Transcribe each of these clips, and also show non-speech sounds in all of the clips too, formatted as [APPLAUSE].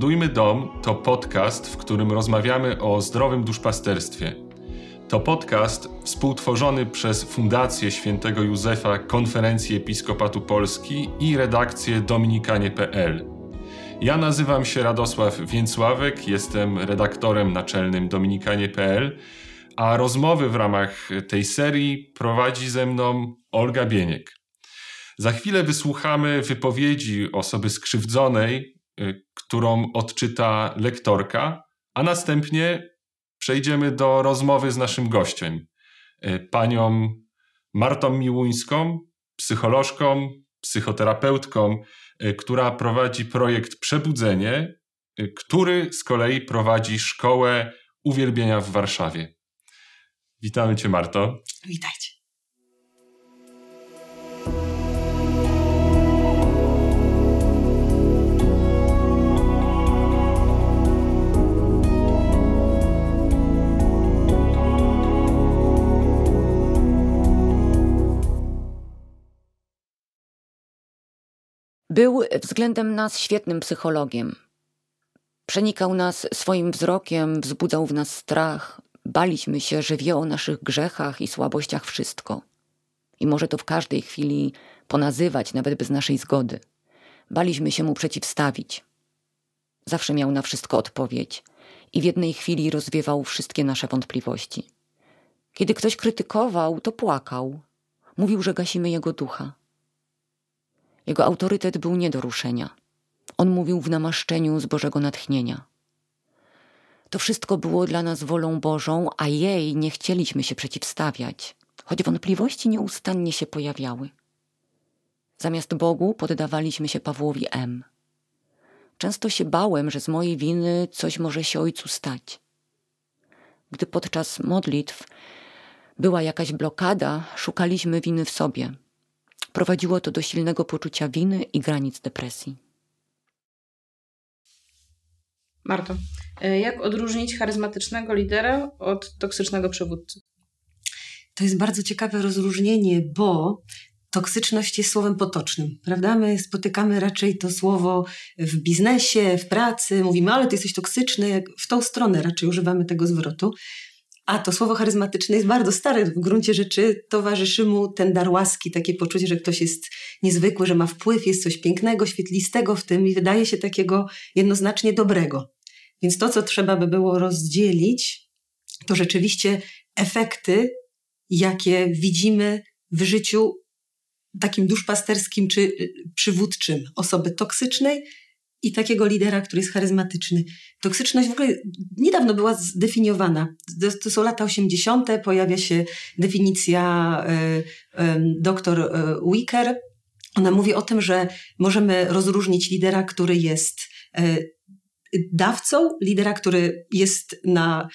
Budujmy Dom to podcast, w którym rozmawiamy o zdrowym duszpasterstwie. To podcast współtworzony przez Fundację Świętego Józefa Konferencji Episkopatu Polski i redakcję dominikanie.pl. Ja nazywam się Radosław Więcławek, jestem redaktorem naczelnym dominikanie.pl, a rozmowy w ramach tej serii prowadzi ze mną Olga Bieniek. Za chwilę wysłuchamy wypowiedzi osoby skrzywdzonej, y, którą odczyta lektorka, a następnie przejdziemy do rozmowy z naszym gościem, e, panią Martą Miłuńską, psycholożką, psychoterapeutką, e, która prowadzi projekt Przebudzenie, e, który z kolei prowadzi szkołę uwielbienia w Warszawie. Witamy Cię, Marto. Witajcie. Był względem nas świetnym psychologiem. Przenikał nas swoim wzrokiem, wzbudzał w nas strach, baliśmy się, że wie o naszych grzechach i słabościach wszystko. I może to w każdej chwili ponazywać, nawet bez naszej zgody. Baliśmy się mu przeciwstawić. Zawsze miał na wszystko odpowiedź i w jednej chwili rozwiewał wszystkie nasze wątpliwości. Kiedy ktoś krytykował, to płakał. Mówił, że gasimy jego ducha. Jego autorytet był nie do ruszenia. On mówił w namaszczeniu z Bożego natchnienia. To wszystko było dla nas wolą Bożą, a jej nie chcieliśmy się przeciwstawiać, choć wątpliwości nieustannie się pojawiały. Zamiast Bogu poddawaliśmy się Pawłowi M. Często się bałem, że z mojej winy coś może się ojcu stać. Gdy podczas modlitw była jakaś blokada, szukaliśmy winy w sobie – Prowadziło to do silnego poczucia winy i granic depresji. Marto, e, jak odróżnić charyzmatycznego lidera od toksycznego przywódcy? To jest bardzo ciekawe rozróżnienie, bo toksyczność jest słowem potocznym, prawda? My spotykamy raczej to słowo w biznesie, w pracy, mówimy, ale ty jesteś toksyczny, w tą stronę raczej używamy tego zwrotu. A to słowo charyzmatyczne jest bardzo stare. W gruncie rzeczy towarzyszy mu ten dar łaski, takie poczucie, że ktoś jest niezwykły, że ma wpływ, jest coś pięknego, świetlistego w tym i wydaje się takiego jednoznacznie dobrego. Więc to, co trzeba by było rozdzielić, to rzeczywiście efekty, jakie widzimy w życiu takim duszpasterskim czy przywódczym osoby toksycznej i takiego lidera, który jest charyzmatyczny. Toksyczność w ogóle niedawno była zdefiniowana. To, są lata 80., pojawia się definicja y, y, Wicker. Ona mówi o tym, że możemy rozróżnić lidera, który jest y, dawcą, lidera, który jest na,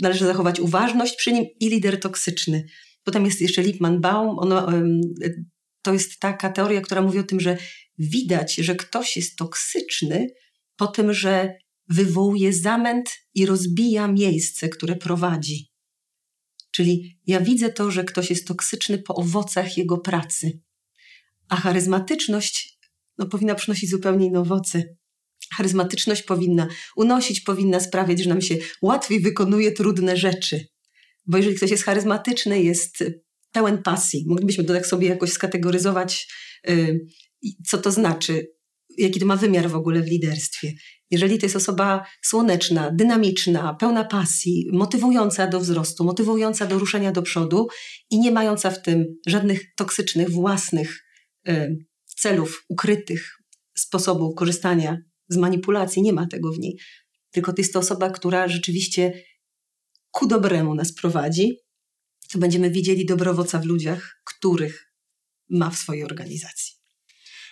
należy zachować uważność przy nim i lider toksyczny. Potem jest jeszcze Lipman-Baum, to jest taka teoria, która mówi o tym, że widać, że ktoś jest toksyczny po tym, że wywołuje zamęt i rozbija miejsce, które prowadzi. Czyli ja widzę to, że ktoś jest toksyczny po owocach jego pracy. A charyzmatyczność no, powinna przynosić zupełnie inne owoce. Charyzmatyczność powinna unosić, powinna sprawiać, że nam się łatwiej wykonuje trudne rzeczy. Bo jeżeli ktoś jest charyzmatyczny, jest pełen pasji. Moglibyśmy to tak sobie jakoś skategoryzować, y, co to znaczy, jaki to ma wymiar w ogóle w liderstwie. Jeżeli to jest osoba słoneczna, dynamiczna, pełna pasji, motywująca do wzrostu, motywująca do ruszenia do przodu i nie mająca w tym żadnych toksycznych, własnych y, celów ukrytych, sposobu korzystania z manipulacji, nie ma tego w niej. Tylko to jest to osoba, która rzeczywiście ku dobremu nas prowadzi, to będziemy widzieli dobrowoca w ludziach, których ma w swojej organizacji.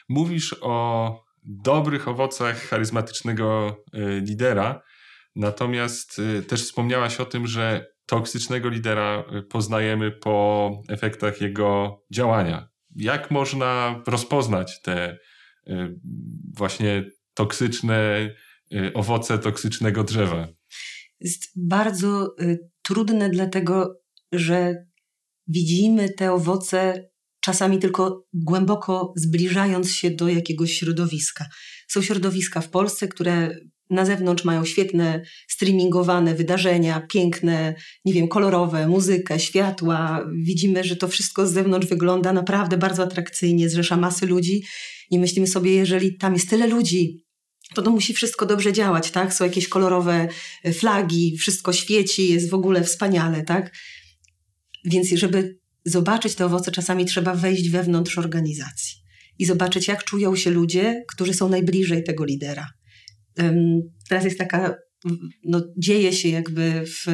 Mówisz o dobrych owocach charyzmatycznego e, lidera, natomiast e, też wspomniałaś o tym, że toksycznego lidera e, poznajemy po efektach jego działania. Jak można rozpoznać te właśnie toksyczne owoce toksycznego drzewa? Jest bardzo y, trudne, dlatego że widzimy te owoce czasami tylko głęboko zbliżając się do jakiegoś środowiska. Są środowiska w Polsce, które na zewnątrz mają świetne streamingowane wydarzenia, piękne, nie wiem, kolorowe, muzykę, światła. Widzimy, że to wszystko z zewnątrz wygląda naprawdę bardzo atrakcyjnie, zrzesza masy ludzi i myślimy sobie, jeżeli tam jest tyle ludzi, to to musi wszystko dobrze działać, tak? Są jakieś kolorowe e, flagi, wszystko świeci, jest w ogóle wspaniale, tak? Więc żeby zobaczyć te owoce, czasami trzeba wejść wewnątrz organizacji i zobaczyć, jak czują się ludzie, którzy są najbliżej tego lidera. Teraz jest taka, no, dzieje się jakby w,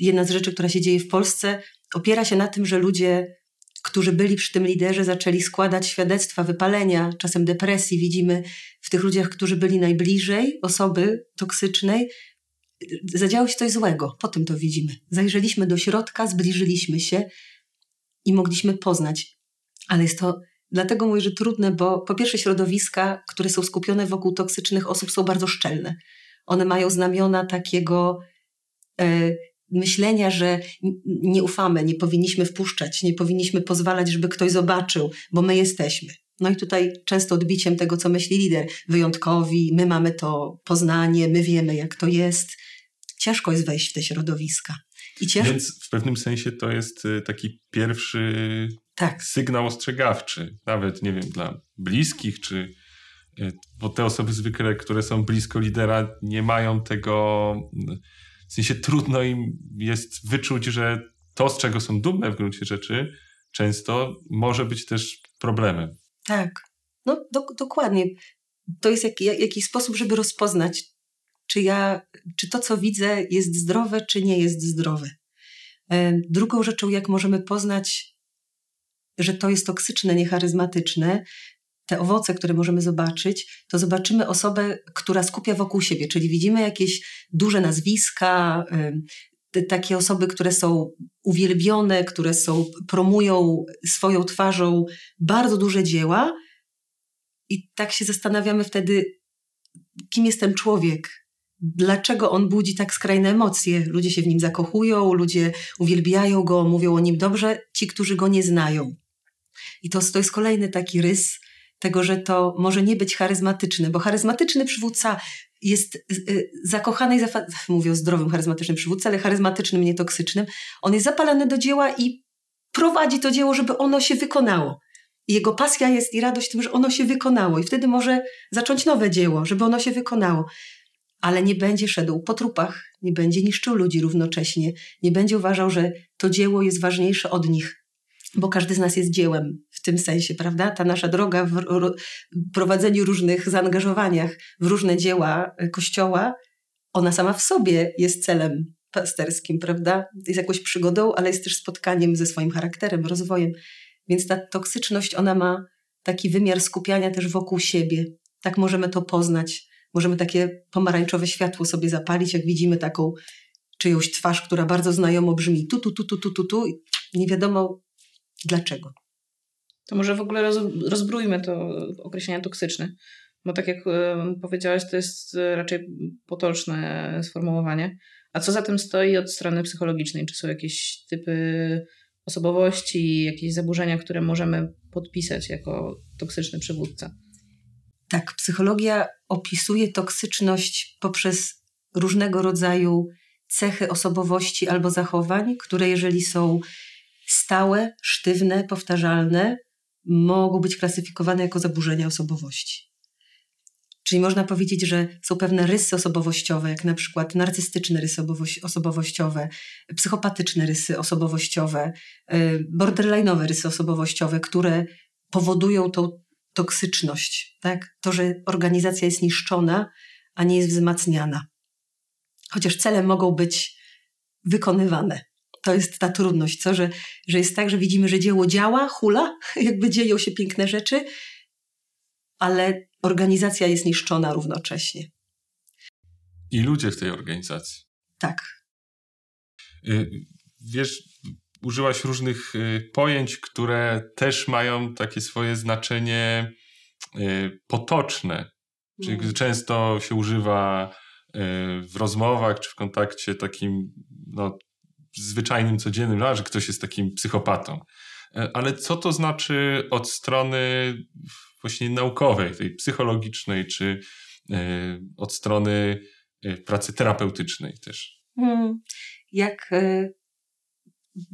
jedna z rzeczy, która się dzieje w Polsce, opiera się na tym, że ludzie, którzy byli przy tym liderze, zaczęli składać świadectwa wypalenia, czasem depresji. Widzimy w tych ludziach, którzy byli najbliżej osoby toksycznej, zadziało się coś złego. Po tym to widzimy. Zajrzeliśmy do środka, zbliżyliśmy się, i mogliśmy poznać. Ale jest to dlatego mówię, że trudne, bo po pierwsze środowiska, które są skupione wokół toksycznych osób są bardzo szczelne. One mają znamiona takiego e, myślenia, że nie ufamy, nie powinniśmy wpuszczać, nie powinniśmy pozwalać, żeby ktoś zobaczył, bo my jesteśmy. No i tutaj często odbiciem tego, co myśli lider, wyjątkowi, my mamy to poznanie, my wiemy, jak to jest. Ciężko jest wejść w te środowiska. Więc w pewnym sensie to jest y, taki pierwszy tak. sygnał ostrzegawczy, nawet nie wiem, dla bliskich, czy y, bo te osoby zwykle, które są blisko lidera, nie mają tego. W sensie trudno im jest wyczuć, że to, z czego są dumne w gruncie rzeczy, często może być też problemem. Tak. No, do, dokładnie. To jest jak, jak, jakiś sposób, żeby rozpoznać czy, ja, czy to, co widzę, jest zdrowe, czy nie jest zdrowe. Drugą rzeczą, jak możemy poznać, że to jest toksyczne, niecharyzmatyczne, te owoce, które możemy zobaczyć, to zobaczymy osobę, która skupia wokół siebie, czyli widzimy jakieś duże nazwiska, takie osoby, które są uwielbione, które są, promują swoją twarzą bardzo duże dzieła. I tak się zastanawiamy wtedy, kim jest ten człowiek, dlaczego on budzi tak skrajne emocje. Ludzie się w nim zakochują, ludzie uwielbiają go, mówią o nim dobrze, ci, którzy go nie znają. I to, to jest kolejny taki rys tego, że to może nie być charyzmatyczne, bo charyzmatyczny przywódca jest y, y, zakochany i zafa- mówię o zdrowym charyzmatycznym przywódcy, ale charyzmatycznym, nietoksycznym. On jest zapalany do dzieła i prowadzi to dzieło, żeby ono się wykonało. I jego pasja jest i radość w tym, że ono się wykonało i wtedy może zacząć nowe dzieło, żeby ono się wykonało ale nie będzie szedł po trupach, nie będzie niszczył ludzi równocześnie, nie będzie uważał, że to dzieło jest ważniejsze od nich, bo każdy z nas jest dziełem w tym sensie, prawda? Ta nasza droga w prowadzeniu różnych zaangażowaniach w różne dzieła e, Kościoła, ona sama w sobie jest celem pasterskim, prawda? Jest jakąś przygodą, ale jest też spotkaniem ze swoim charakterem, rozwojem. Więc ta toksyczność, ona ma taki wymiar skupiania też wokół siebie. Tak możemy to poznać Możemy takie pomarańczowe światło sobie zapalić, jak widzimy taką czyjąś twarz, która bardzo znajomo brzmi tu, tu, tu, tu, tu, tu, tu. Nie wiadomo dlaczego. To może w ogóle roz, rozbrójmy to określenie toksyczne, bo tak jak powiedziałaś, to jest e, raczej potoczne sformułowanie. A co za tym stoi od strony psychologicznej? Czy są jakieś typy osobowości, jakieś zaburzenia, które możemy podpisać jako toksyczny przywódca? Tak, psychologia opisuje toksyczność poprzez różnego rodzaju cechy osobowości albo zachowań, które jeżeli są stałe, sztywne, powtarzalne, mogą być klasyfikowane jako zaburzenia osobowości. Czyli można powiedzieć, że są pewne rysy osobowościowe, jak na przykład narcystyczne rysy osobowościowe, psychopatyczne rysy osobowościowe, y, borderline'owe rysy osobowościowe, które powodują tą toksyczność, tak? To, że organizacja jest niszczona, a nie jest wzmacniana. Chociaż cele mogą być wykonywane. To jest ta trudność, co, że, że jest tak, że widzimy, że dzieło działa, hula, [LAUGHS] jakby dzieją się piękne rzeczy, ale organizacja jest niszczona równocześnie. I ludzie w tej organizacji. Tak. Y, wiesz, użyłaś różnych y, pojęć, które też mają takie swoje znaczenie y, potoczne. Czyli mm. często się używa y, w rozmowach czy w kontakcie takim no, zwyczajnym, codziennym, że ktoś jest takim psychopatą. E, ale co to znaczy od strony właśnie naukowej, tej psychologicznej, czy od strony pracy terapeutycznej też? Hmm. Jak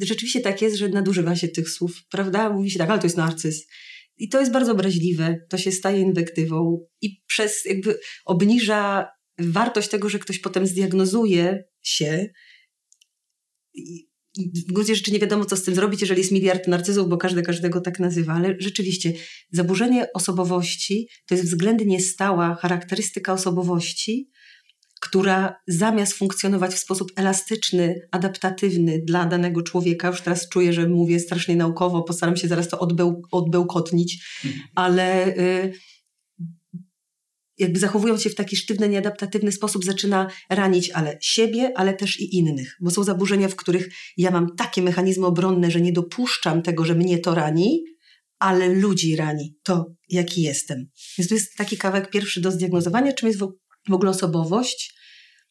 rzeczywiście tak jest, że nadużywa się tych słów, prawda? Mówi się tak, ale to jest narcyz. I to jest bardzo obraźliwe, to się staje inwektywą i przez jakby obniża wartość tego, że ktoś potem zdiagnozuje się. I w gruncie rzeczy nie wiadomo, co z tym zrobić, jeżeli jest miliard narcyzów, bo każdy każdego tak nazywa, ale rzeczywiście zaburzenie osobowości to jest względnie stała charakterystyka osobowości, która zamiast funkcjonować w sposób elastyczny, adaptatywny dla danego człowieka, już teraz czuję, że mówię strasznie naukowo, postaram się zaraz to odbeł, odbełkotnić, mhm. ale y, jakby zachowując się w taki sztywny, nieadaptatywny sposób, zaczyna ranić ale siebie, ale też i innych, bo są zaburzenia, w których ja mam takie mechanizmy obronne, że nie dopuszczam tego, że mnie to rani, ale ludzi rani to, jaki jestem. Więc to jest taki kawałek pierwszy do zdiagnozowania, czym jest w w ogóle osobowość.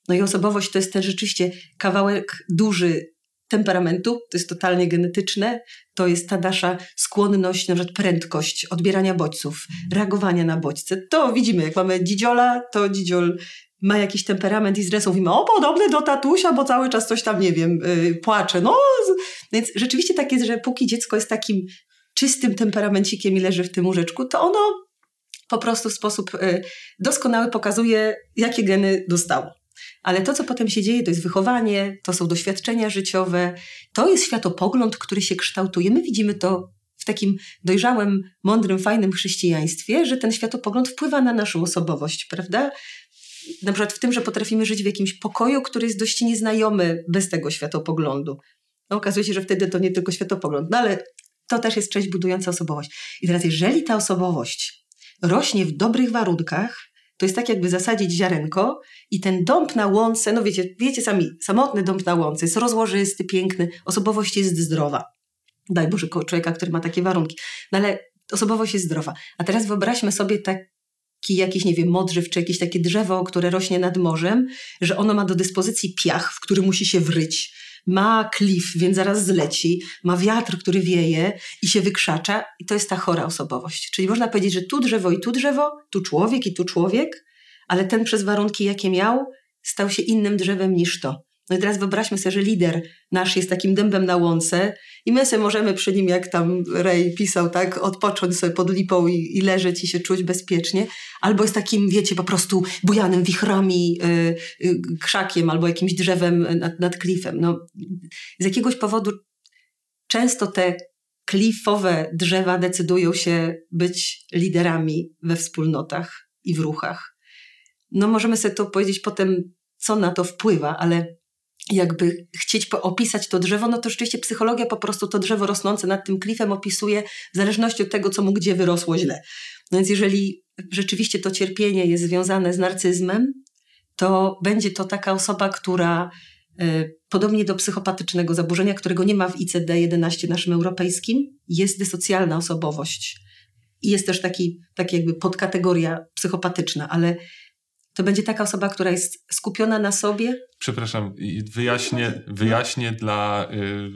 No i osobowość to jest też rzeczywiście kawałek duży temperamentu, to jest totalnie genetyczne, to jest ta nasza skłonność, na przykład prędkość odbierania bodźców, reagowania na bodźce. To widzimy, jak mamy dzidziola, to dzidziol ma jakiś temperament i z dresu mówimy, o podobny do tatusia, bo cały czas coś tam, nie wiem, yy, płacze. No, więc rzeczywiście tak jest, że póki dziecko jest takim czystym temperamencikiem i leży w tym łóżeczku, to ono po prostu w sposób y, doskonały pokazuje, jakie geny dostało. Ale to, co potem się dzieje, to jest wychowanie, to są doświadczenia życiowe, to jest światopogląd, który się kształtuje. My widzimy to w takim dojrzałym, mądrym, fajnym chrześcijaństwie, że ten światopogląd wpływa na naszą osobowość, prawda? Na przykład w tym, że potrafimy żyć w jakimś pokoju, który jest dość nieznajomy bez tego światopoglądu. No, okazuje się, że wtedy to nie tylko światopogląd, no ale to też jest część budująca osobowość. I teraz, jeżeli ta osobowość rośnie w dobrych warunkach, to jest tak, jakby zasadzić ziarenko i ten dąb na łące, no wiecie, wiecie sami, samotny dąb na łące jest rozłożysty, piękny, osobowość jest zdrowa. Daj Boże, człowieka, który ma takie warunki. No ale osobowość jest zdrowa. A teraz wyobraźmy sobie taki jakiś, nie wiem, modrzew, czy jakieś takie drzewo, które rośnie nad morzem, że ono ma do dyspozycji piach, w który musi się wryć ma klif, więc zaraz zleci, ma wiatr, który wieje i się wykrzacza. I to jest ta chora osobowość. Czyli można powiedzieć, że tu drzewo i tu drzewo, tu człowiek i tu człowiek, ale ten przez warunki, jakie miał, stał się innym drzewem niż to. No i teraz wyobraźmy sobie, że lider nasz jest takim dębem na łące i my sobie możemy przy nim, jak tam Ray pisał, tak, odpocząć sobie pod lipą i, i leżeć i się czuć bezpiecznie. Albo jest takim, wiecie, po prostu bujanym wichrami y, y, krzakiem albo jakimś drzewem nad, nad klifem. No, z jakiegoś powodu często te klifowe drzewa decydują się być liderami we wspólnotach i w ruchach. No możemy sobie to powiedzieć potem, co na to wpływa, ale jakby chcieć opisać to drzewo, no to rzeczywiście psychologia po prostu to drzewo rosnące nad tym klifem opisuje w zależności od tego, co mu gdzie wyrosło źle. No więc jeżeli rzeczywiście to cierpienie jest związane z narcyzmem, to będzie to taka osoba, która e, podobnie do psychopatycznego zaburzenia, którego nie ma w ICD-11 naszym europejskim, jest dysocjalna osobowość. I jest też taki, taki jakby podkategoria psychopatyczna, ale to będzie taka osoba, która jest skupiona na sobie. Przepraszam, wyjaśnię, wyjaśnię dla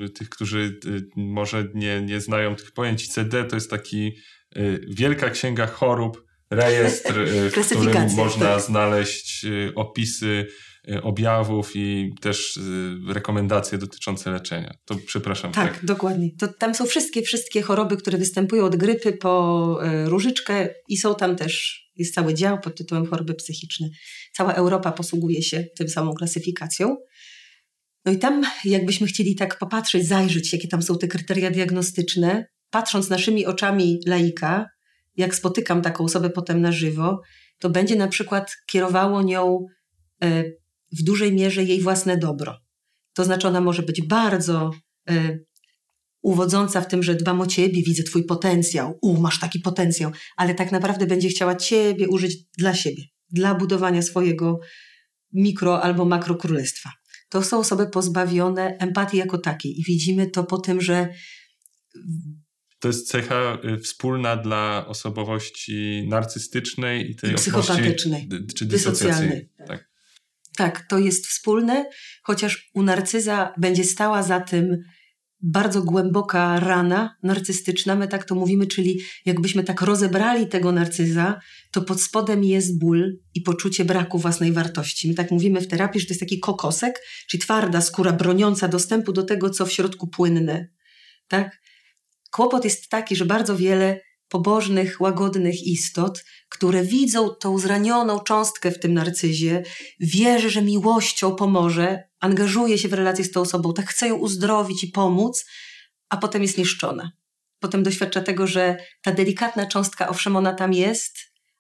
y, tych, którzy y, może nie, nie znają tych pojęć. CD to jest taki y, wielka księga chorób, rejestr, y, w którym można tak. znaleźć y, opisy Y, objawów i też y, rekomendacje dotyczące leczenia. To przepraszam. Tak, tak, dokładnie. To tam są wszystkie, wszystkie choroby, które występują od grypy po e, różyczkę i są tam też, jest cały dział pod tytułem choroby psychiczne. Cała Europa posługuje się tym samą klasyfikacją. No i tam jakbyśmy chcieli tak popatrzeć, zajrzeć, jakie tam są te kryteria diagnostyczne, patrząc naszymi oczami laika, jak spotykam taką osobę potem na żywo, to będzie na przykład kierowało nią e, w dużej mierze jej własne dobro. To znaczy, ona może być bardzo y, uwodząca w tym, że dbam o ciebie, widzę twój potencjał, u, masz taki potencjał, ale tak naprawdę będzie chciała ciebie użyć dla siebie, dla budowania swojego mikro albo makro królestwa. To są osoby pozbawione empatii jako takiej i widzimy to po tym, że to jest cecha y, wspólna dla osobowości narcystycznej i tej psychopatycznej, czy dysocjacyjnej. Tak. Tak, to jest wspólne, chociaż u narcyza będzie stała za tym bardzo głęboka rana narcystyczna, my tak to mówimy, czyli jakbyśmy tak rozebrali tego narcyza, to pod spodem jest ból i poczucie braku własnej wartości. My tak mówimy w terapii, że to jest taki kokosek, czyli twarda skóra broniąca dostępu do tego, co w środku płynne. Tak? Kłopot jest taki, że bardzo wiele pobożnych, łagodnych istot, które widzą tą zranioną cząstkę w tym narcyzie, wierzy, że miłością pomoże, angażuje się w relację z tą osobą, tak chce ją uzdrowić i pomóc, a potem jest niszczona. Potem doświadcza tego, że ta delikatna cząstka, owszem, ona tam jest,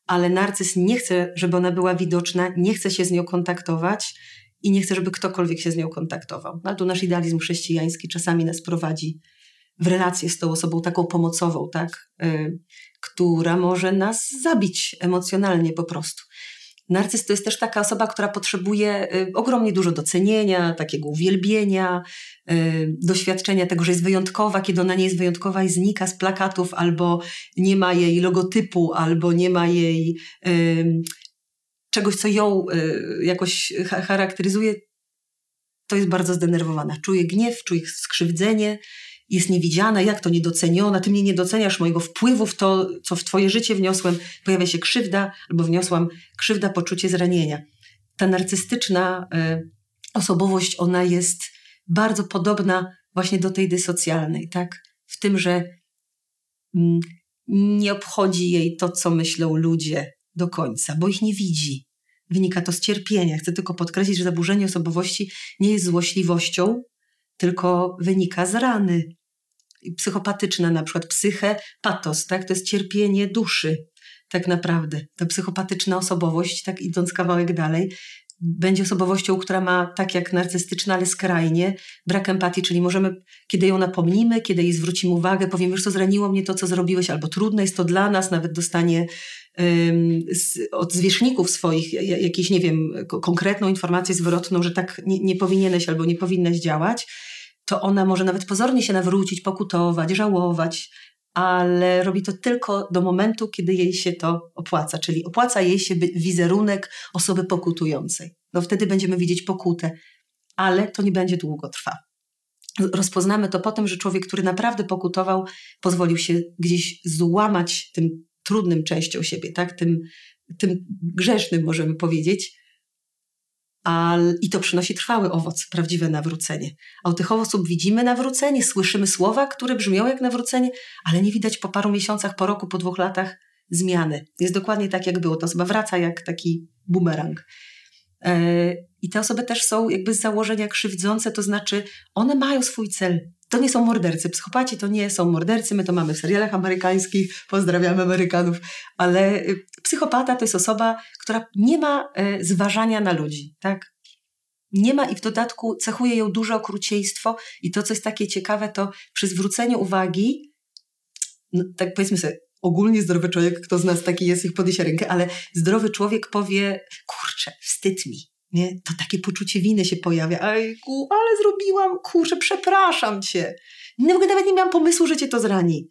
ale narcyz nie chce, żeby ona była widoczna, nie chce się z nią kontaktować i nie chce, żeby ktokolwiek się z nią kontaktował. No, tu nasz idealizm chrześcijański czasami nas prowadzi w relację z tą osobą taką pomocową, tak? Y, która może nas zabić emocjonalnie po prostu. Narcyz to jest też taka osoba, która potrzebuje y, ogromnie dużo docenienia, takiego uwielbienia, y, doświadczenia tego, że jest wyjątkowa, kiedy ona nie jest wyjątkowa i znika z plakatów, albo nie ma jej logotypu, albo nie ma jej czegoś, co ją jakoś charakteryzuje, to jest bardzo zdenerwowana. Czuje gniew, czuje skrzywdzenie, jest niewidziana, jak to niedoceniona, ty mnie nie doceniasz mojego wpływu w to, co w twoje życie wniosłem, pojawia się krzywda albo wniosłam krzywda, poczucie zranienia. Ta narcystyczna y, osobowość, ona jest bardzo podobna właśnie do tej dysocjalnej, tak? W tym, że mm, nie obchodzi jej to, co myślą ludzie do końca, bo ich nie widzi. Wynika to z cierpienia. Chcę tylko podkreślić, że zaburzenie osobowości nie jest złośliwością, tylko wynika z rany, psychopatyczna, na przykład psyche, patos, tak? To jest cierpienie duszy, tak naprawdę. Ta psychopatyczna osobowość, tak idąc kawałek dalej, będzie osobowością, która ma tak jak narcystyczna, ale skrajnie brak empatii, czyli możemy, kiedy ją napomnimy, kiedy jej zwrócimy uwagę, powiemy, wiesz co, zraniło mnie to, co zrobiłeś, albo trudne jest to dla nas, nawet dostanie z, od zwierzchników swoich jakieś, nie wiem, konkretną informację zwrotną, że tak nie, nie powinieneś albo nie powinnaś działać to ona może nawet pozornie się nawrócić, pokutować, żałować, ale robi to tylko do momentu, kiedy jej się to opłaca, czyli opłaca jej się wizerunek osoby pokutującej. No wtedy będziemy widzieć pokutę, ale to nie będzie długo trwa. Rozpoznamy to potem, że człowiek, który naprawdę pokutował, pozwolił się gdzieś złamać tym trudnym częścią siebie, tak? tym, tym grzesznym, możemy powiedzieć, i to przynosi trwały owoc, prawdziwe nawrócenie. A u tych osób widzimy nawrócenie, słyszymy słowa, które brzmią jak nawrócenie, ale nie widać po paru miesiącach, po roku, po dwóch latach zmiany. Jest dokładnie tak, jak było. Ta osoba wraca jak taki bumerang. E, I te osoby też są jakby z założenia krzywdzące, to znaczy one mają swój cel, to nie są mordercy. Psychopaci to nie są mordercy. My to mamy w serialach amerykańskich. Pozdrawiamy Amerykanów. Ale y, psychopata to jest osoba, która nie ma e, zważania na ludzi, tak? Nie ma i w dodatku cechuje ją duże okrucieństwo. I to, co jest takie ciekawe, to przy zwróceniu uwagi, no, tak powiedzmy sobie, ogólnie zdrowy człowiek, kto z nas taki jest, ich podniesie rękę, ale zdrowy człowiek powie, kurczę, wstyd mi, nie? to takie poczucie winy się pojawia. Ejku, ale zrobiłam, kurczę, przepraszam cię. No, w ogóle nawet nie miałam pomysłu, że cię to zrani.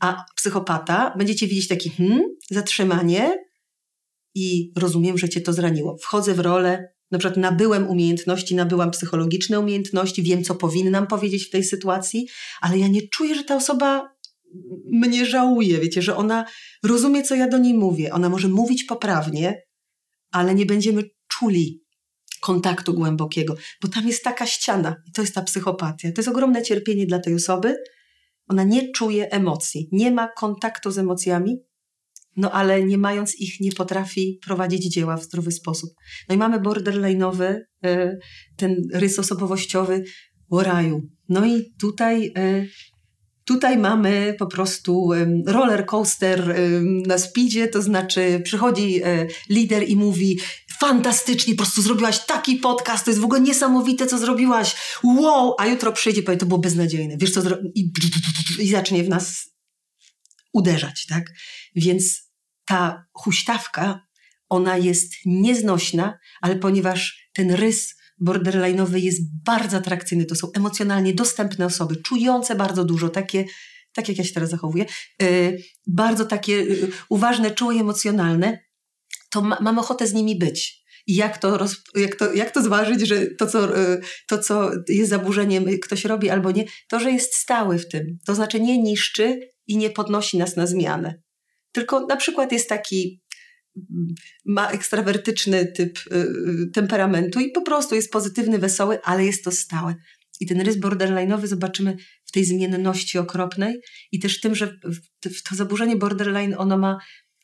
A psychopata będziecie widzieć taki hmm, zatrzymanie i rozumiem, że cię to zraniło. Wchodzę w rolę, na przykład nabyłem umiejętności, nabyłam psychologiczne umiejętności, wiem, co powinnam powiedzieć w tej sytuacji, ale ja nie czuję, że ta osoba mnie żałuje, wiecie, że ona rozumie, co ja do niej mówię. Ona może mówić poprawnie, ale nie będziemy czuli kontaktu głębokiego, bo tam jest taka ściana i to jest ta psychopatia. To jest ogromne cierpienie dla tej osoby. Ona nie czuje emocji, nie ma kontaktu z emocjami, no ale nie mając ich nie potrafi prowadzić dzieła w zdrowy sposób. No i mamy borderline'owy, y, ten rys osobowościowy raju. No i tutaj, y, tutaj mamy po prostu roller coaster na speedzie, to znaczy przychodzi y, lider i mówi fantastycznie, po prostu zrobiłaś taki podcast, to jest w ogóle niesamowite, co zrobiłaś, wow, a jutro przyjdzie, powie, to było beznadziejne, wiesz co, i, i zacznie w nas uderzać, tak? Więc ta huśtawka, ona jest nieznośna, ale ponieważ ten rys borderline'owy jest bardzo atrakcyjny, to są emocjonalnie dostępne osoby, czujące bardzo dużo, takie tak jak ja się teraz zachowuję, yy, bardzo takie yy, uważne, czułe emocjonalne, to ma, mam ochotę z nimi być. I jak to, roz, jak, to, jak to zważyć, że to co, e, to, co jest zaburzeniem, y, ktoś robi albo nie, to, że jest stały w tym. To znaczy nie niszczy i nie podnosi nas na zmianę. Tylko na przykład jest taki, mm, ma ekstrawertyczny typ y, y, temperamentu i po prostu jest pozytywny, wesoły, ale jest to stałe. I ten rys borderline'owy zobaczymy w tej zmienności okropnej i też w tym, że w, w to zaburzenie borderline ono ma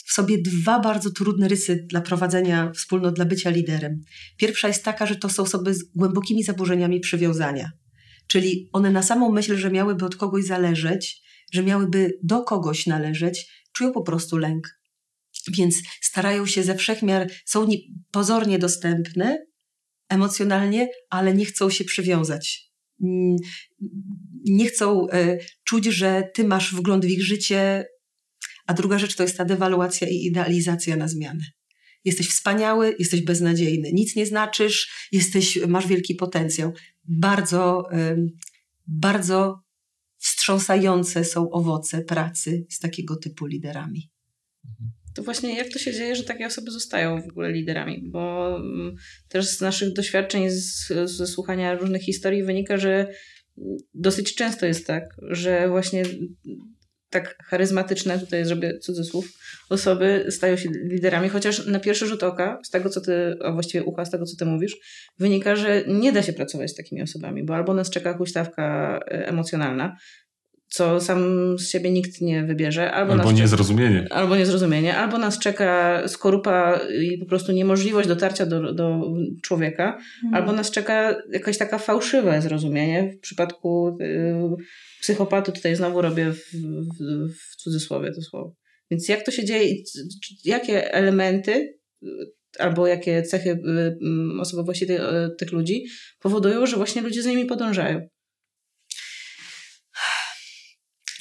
w sobie dwa bardzo trudne rysy dla prowadzenia wspólnot, dla bycia liderem. Pierwsza jest taka, że to są osoby z głębokimi zaburzeniami przywiązania. Czyli one na samą myśl, że miałyby od kogoś zależeć, że miałyby do kogoś należeć, czują po prostu lęk. Więc starają się ze wszechmiar, są pozornie dostępne emocjonalnie, ale nie chcą się przywiązać. Nie chcą e, czuć, że ty masz wgląd w ich życie, a druga rzecz to jest ta dewaluacja i idealizacja na zmianę. Jesteś wspaniały, jesteś beznadziejny, nic nie znaczysz, jesteś, masz wielki potencjał. Bardzo, bardzo wstrząsające są owoce pracy z takiego typu liderami. Mhm. To właśnie jak to się dzieje, że takie osoby zostają w ogóle liderami? Bo mm, też z naszych doświadczeń, z, ze słuchania różnych historii wynika, że mm, dosyć często jest tak, że właśnie tak charyzmatyczne, tutaj żeby cudzysłów, osoby stają się liderami, chociaż na pierwszy rzut oka, z tego co ty, a właściwie ucha, z tego co ty mówisz, wynika, że nie da się pracować z takimi osobami, bo albo nas czeka huśtawka e, emocjonalna, co sam z siebie nikt nie wybierze. Albo, albo niezrozumienie. Czeka, albo niezrozumienie, albo nas czeka skorupa i po prostu niemożliwość dotarcia do, do człowieka, mhm. albo nas czeka jakaś taka fałszywe zrozumienie. W przypadku y, psychopaty tutaj znowu robię w, w, w cudzysłowie to słowo. Więc jak to się dzieje jakie elementy y, albo jakie cechy y, osobowości tych, tych ludzi powodują, że właśnie ludzie z nimi podążają?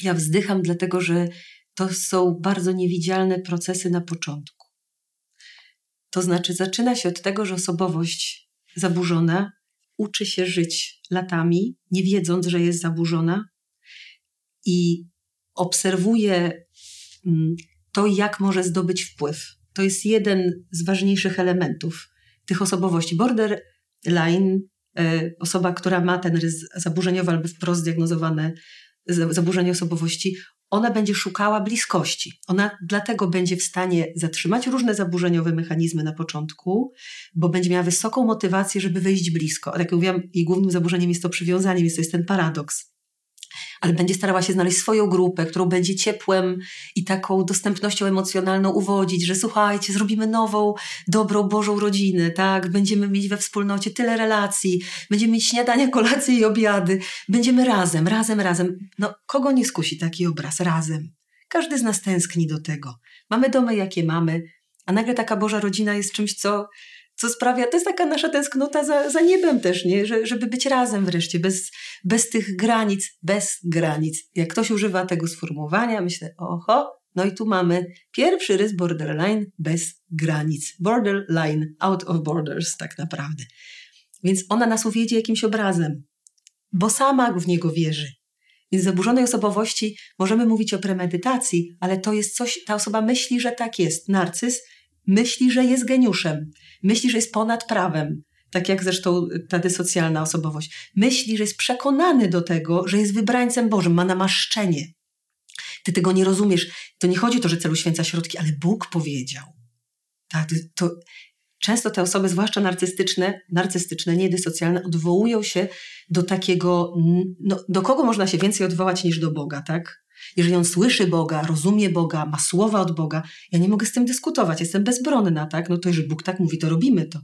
Ja wzdycham, dlatego że to są bardzo niewidzialne procesy na początku. To znaczy, zaczyna się od tego, że osobowość zaburzona uczy się żyć latami, nie wiedząc, że jest zaburzona, i obserwuje mm, to, jak może zdobyć wpływ. To jest jeden z ważniejszych elementów tych osobowości. Borderline, e, osoba, która ma ten rys zaburzeniowy albo wprost zdiagnozowane zaburzeń osobowości, ona będzie szukała bliskości. Ona dlatego będzie w stanie zatrzymać różne zaburzeniowe mechanizmy na początku, bo będzie miała wysoką motywację, żeby wejść blisko. A tak jak mówiłam, jej głównym zaburzeniem jest to przywiązanie, więc to jest ten paradoks ale będzie starała się znaleźć swoją grupę, którą będzie ciepłem i taką dostępnością emocjonalną uwodzić, że słuchajcie, zrobimy nową, dobrą, Bożą rodzinę, tak? Będziemy mieć we wspólnocie tyle relacji, będziemy mieć śniadania, kolacje i obiady, będziemy razem, razem, razem. No, kogo nie skusi taki obraz? Razem. Każdy z nas tęskni do tego. Mamy domy, jakie mamy, a nagle taka Boża rodzina jest czymś, co co sprawia, to jest taka nasza tęsknota za, za niebem też, nie? Że, żeby być razem wreszcie, bez, bez tych granic, bez granic. Jak ktoś używa tego sformułowania, myślę, oho, no i tu mamy pierwszy rys borderline bez granic. Borderline, out of borders tak naprawdę. Więc ona nas uwiedzie jakimś obrazem, bo sama w niego wierzy. Więc zaburzonej osobowości możemy mówić o premedytacji, ale to jest coś, ta osoba myśli, że tak jest. Narcyz myśli, że jest geniuszem, myśli, że jest ponad prawem, tak jak zresztą ta dysocjalna osobowość. Myśli, że jest przekonany do tego, że jest wybrańcem Bożym, ma namaszczenie. Ty tego nie rozumiesz. To nie chodzi o to, że celu święca środki, ale Bóg powiedział. Tak, to często te osoby, zwłaszcza narcystyczne, narcystyczne, nie dysocjalne, odwołują się do takiego, no, do kogo można się więcej odwołać niż do Boga, tak? Jeżeli on słyszy Boga, rozumie Boga, ma słowa od Boga, ja nie mogę z tym dyskutować, jestem bezbronna, tak? No to jeżeli Bóg tak mówi, to robimy to.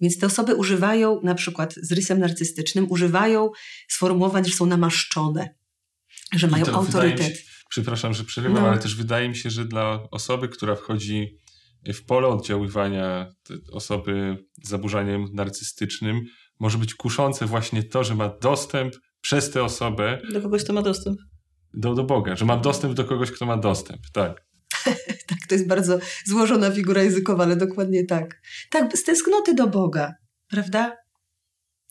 Więc te osoby używają, na przykład z rysem narcystycznym, używają sformułowań, że są namaszczone, że I mają autorytet. Się, przepraszam, że przerywam, no. ale też wydaje mi się, że dla osoby, która wchodzi w pole oddziaływania osoby z zaburzaniem narcystycznym, może być kuszące właśnie to, że ma dostęp przez tę osobę. Do kogoś, kto ma dostęp do, do Boga, że ma dostęp do kogoś, kto ma dostęp, tak. [LAUGHS] tak, to jest bardzo złożona figura językowa, ale dokładnie tak. Tak, z tęsknoty do Boga, prawda?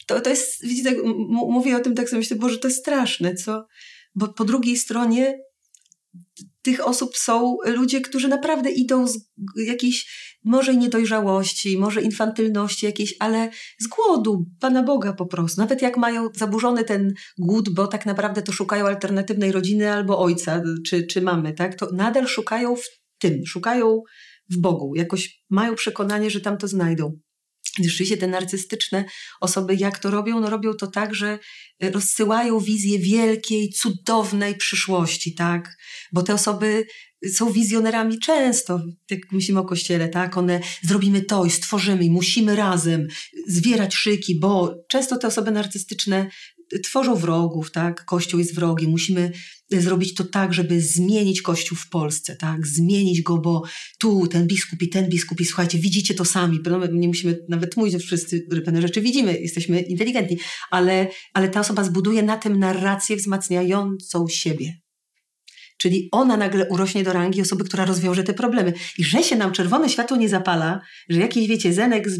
To, to jest, widzicie, tak, mówię o tym tak sobie myślę, Boże, to jest straszne, co? Bo po drugiej stronie tych osób są ludzie, którzy naprawdę idą z jakiejś może niedojrzałości, może infantylności jakiejś, ale z głodu, Pana Boga po prostu. Nawet jak mają zaburzony ten głód, bo tak naprawdę to szukają alternatywnej rodziny albo ojca czy, czy mamy, tak? to nadal szukają w tym, szukają w Bogu. Jakoś mają przekonanie, że tam to znajdą. Rzeczywiście te narcystyczne osoby, jak to robią? No robią to tak, że e, rozsyłają wizję wielkiej, cudownej przyszłości, tak? Bo te osoby są wizjonerami często, jak myślimy o kościele, tak? One zrobimy to i stworzymy i musimy razem zwierać szyki, bo często te osoby narcystyczne tworzą wrogów, tak? Kościół jest wrogiem, musimy zrobić to tak, żeby zmienić Kościół w Polsce, tak? Zmienić go, bo tu ten biskup i ten biskup i słuchajcie, widzicie to sami, nie musimy nawet mówić, że wszyscy pewne rzeczy widzimy, jesteśmy inteligentni, ale, ale ta osoba zbuduje na tym narrację wzmacniającą siebie, Czyli ona nagle urośnie do rangi osoby, która rozwiąże te problemy. I że się nam czerwone światło nie zapala, że jakiś, wiecie, Zenek z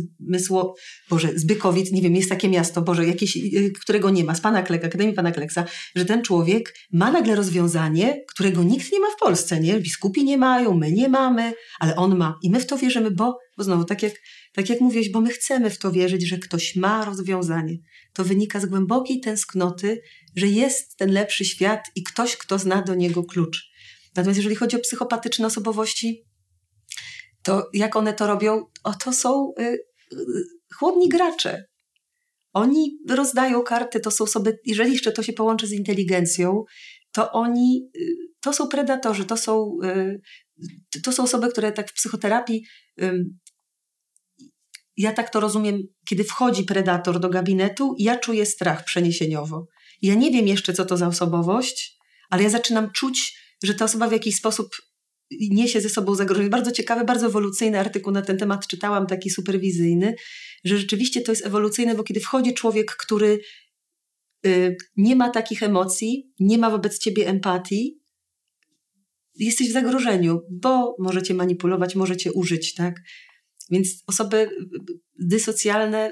Boże, Zbykowicz, nie wiem, jest takie miasto, Boże, jakieś, y, y, którego nie ma, z Pana Kleka, Akademii Pana Kleksa, że ten człowiek ma nagle rozwiązanie, którego nikt nie ma w Polsce, nie? Biskupi nie mają, my nie mamy, ale on ma. I my w to wierzymy, bo, bo znowu, tak jak tak jak mówiłeś, bo my chcemy w to wierzyć, że ktoś ma rozwiązanie to wynika z głębokiej tęsknoty, że jest ten lepszy świat i ktoś, kto zna do niego klucz. Natomiast jeżeli chodzi o psychopatyczne osobowości, to jak one to robią? O, to są y, y, chłodni gracze. Oni rozdają karty, to są osoby. jeżeli jeszcze to się połączy z inteligencją, to oni, y, to są predatorzy, to są, y, to są osoby, które tak w psychoterapii ja tak to rozumiem, kiedy wchodzi predator do gabinetu, ja czuję strach przeniesieniowo. Ja nie wiem jeszcze, co to za osobowość, ale ja zaczynam czuć, że ta osoba w jakiś sposób niesie ze sobą zagrożenie. Bardzo ciekawy, bardzo ewolucyjny artykuł na ten temat czytałam, taki superwizyjny, że rzeczywiście to jest ewolucyjne, bo kiedy wchodzi człowiek, który y, nie ma takich emocji, nie ma wobec ciebie empatii, jesteś w zagrożeniu, bo możecie manipulować, możecie użyć, tak? Więc osoby y, y, dysocjalne y,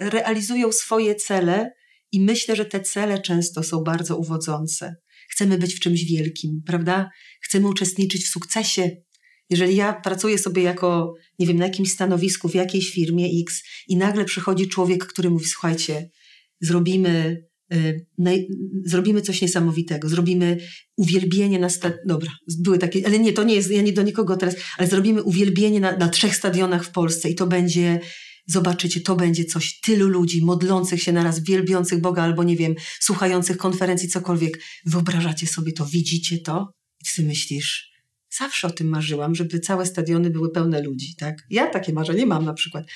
realizują swoje cele i myślę, że te cele często są bardzo uwodzące. Chcemy być w czymś wielkim, prawda? Chcemy uczestniczyć w sukcesie. Jeżeli ja pracuję sobie jako, nie wiem, na jakimś stanowisku, w jakiejś firmie X i nagle przychodzi człowiek, który mówi: Słuchajcie, zrobimy Y, zrobimy coś niesamowitego, zrobimy uwielbienie na sta- dobra, były takie, ale nie, to nie jest, ja nie do nikogo teraz, ale zrobimy uwielbienie na, na trzech stadionach w Polsce i to będzie zobaczycie, to będzie coś, tylu ludzi modlących się naraz, wielbiących Boga albo nie wiem, słuchających konferencji, cokolwiek. Wyobrażacie sobie to, widzicie to i ty myślisz, zawsze o tym marzyłam, żeby całe stadiony były pełne ludzi, tak? Ja takie marzenie mam na przykład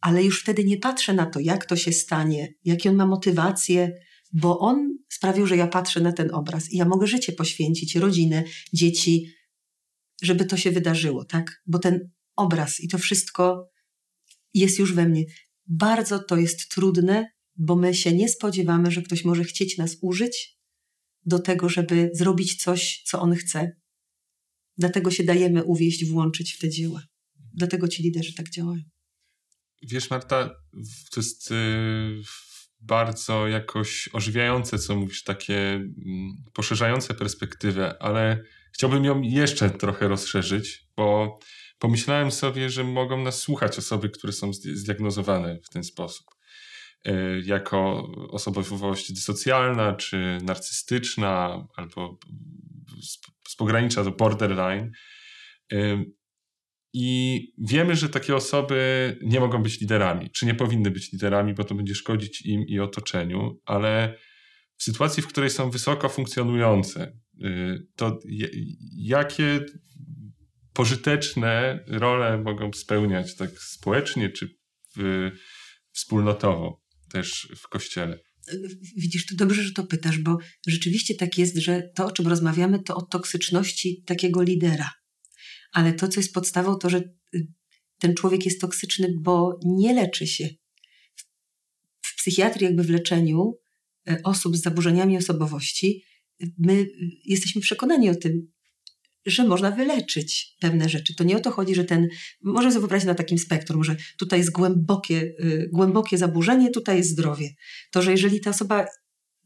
ale już wtedy nie patrzę na to, jak to się stanie, jakie on ma motywacje, bo on sprawił, że ja patrzę na ten obraz i ja mogę życie poświęcić, rodzinę, dzieci, żeby to się wydarzyło, tak? Bo ten obraz i to wszystko jest już we mnie. Bardzo to jest trudne, bo my się nie spodziewamy, że ktoś może chcieć nas użyć do tego, żeby zrobić coś, co on chce. Dlatego się dajemy uwieść, włączyć w te dzieła. Dlatego ci liderzy tak działają. Wiesz, Marta, to jest y, bardzo jakoś ożywiające, co mówisz, takie mm, poszerzające perspektywę, ale chciałbym ją jeszcze trochę rozszerzyć, bo pomyślałem sobie, że mogą nas słuchać osoby, które są zdiagnozowane w ten sposób. Y, jako osobowość dysocjalna, czy narcystyczna, albo z pogranicza do borderline. Y, i wiemy, że takie osoby nie mogą być liderami, czy nie powinny być liderami, bo to będzie szkodzić im i otoczeniu, ale w sytuacji, w której są wysoko funkcjonujące, y, to jakie pożyteczne role mogą spełniać tak społecznie czy w, y, wspólnotowo też w kościele? Widzisz, to dobrze, że to pytasz, bo rzeczywiście tak jest, że to, o czym rozmawiamy, to o toksyczności takiego lidera ale to, co jest podstawą, to, że y, ten człowiek jest toksyczny, bo nie leczy się. W psychiatrii, jakby w leczeniu y, osób z zaburzeniami osobowości, y, my jesteśmy przekonani o tym, że można wyleczyć pewne rzeczy. To nie o to chodzi, że ten, możemy sobie wyobrazić na takim spektrum, że tutaj jest głębokie, głębokie zaburzenie, tutaj jest zdrowie. To, że jeżeli ta osoba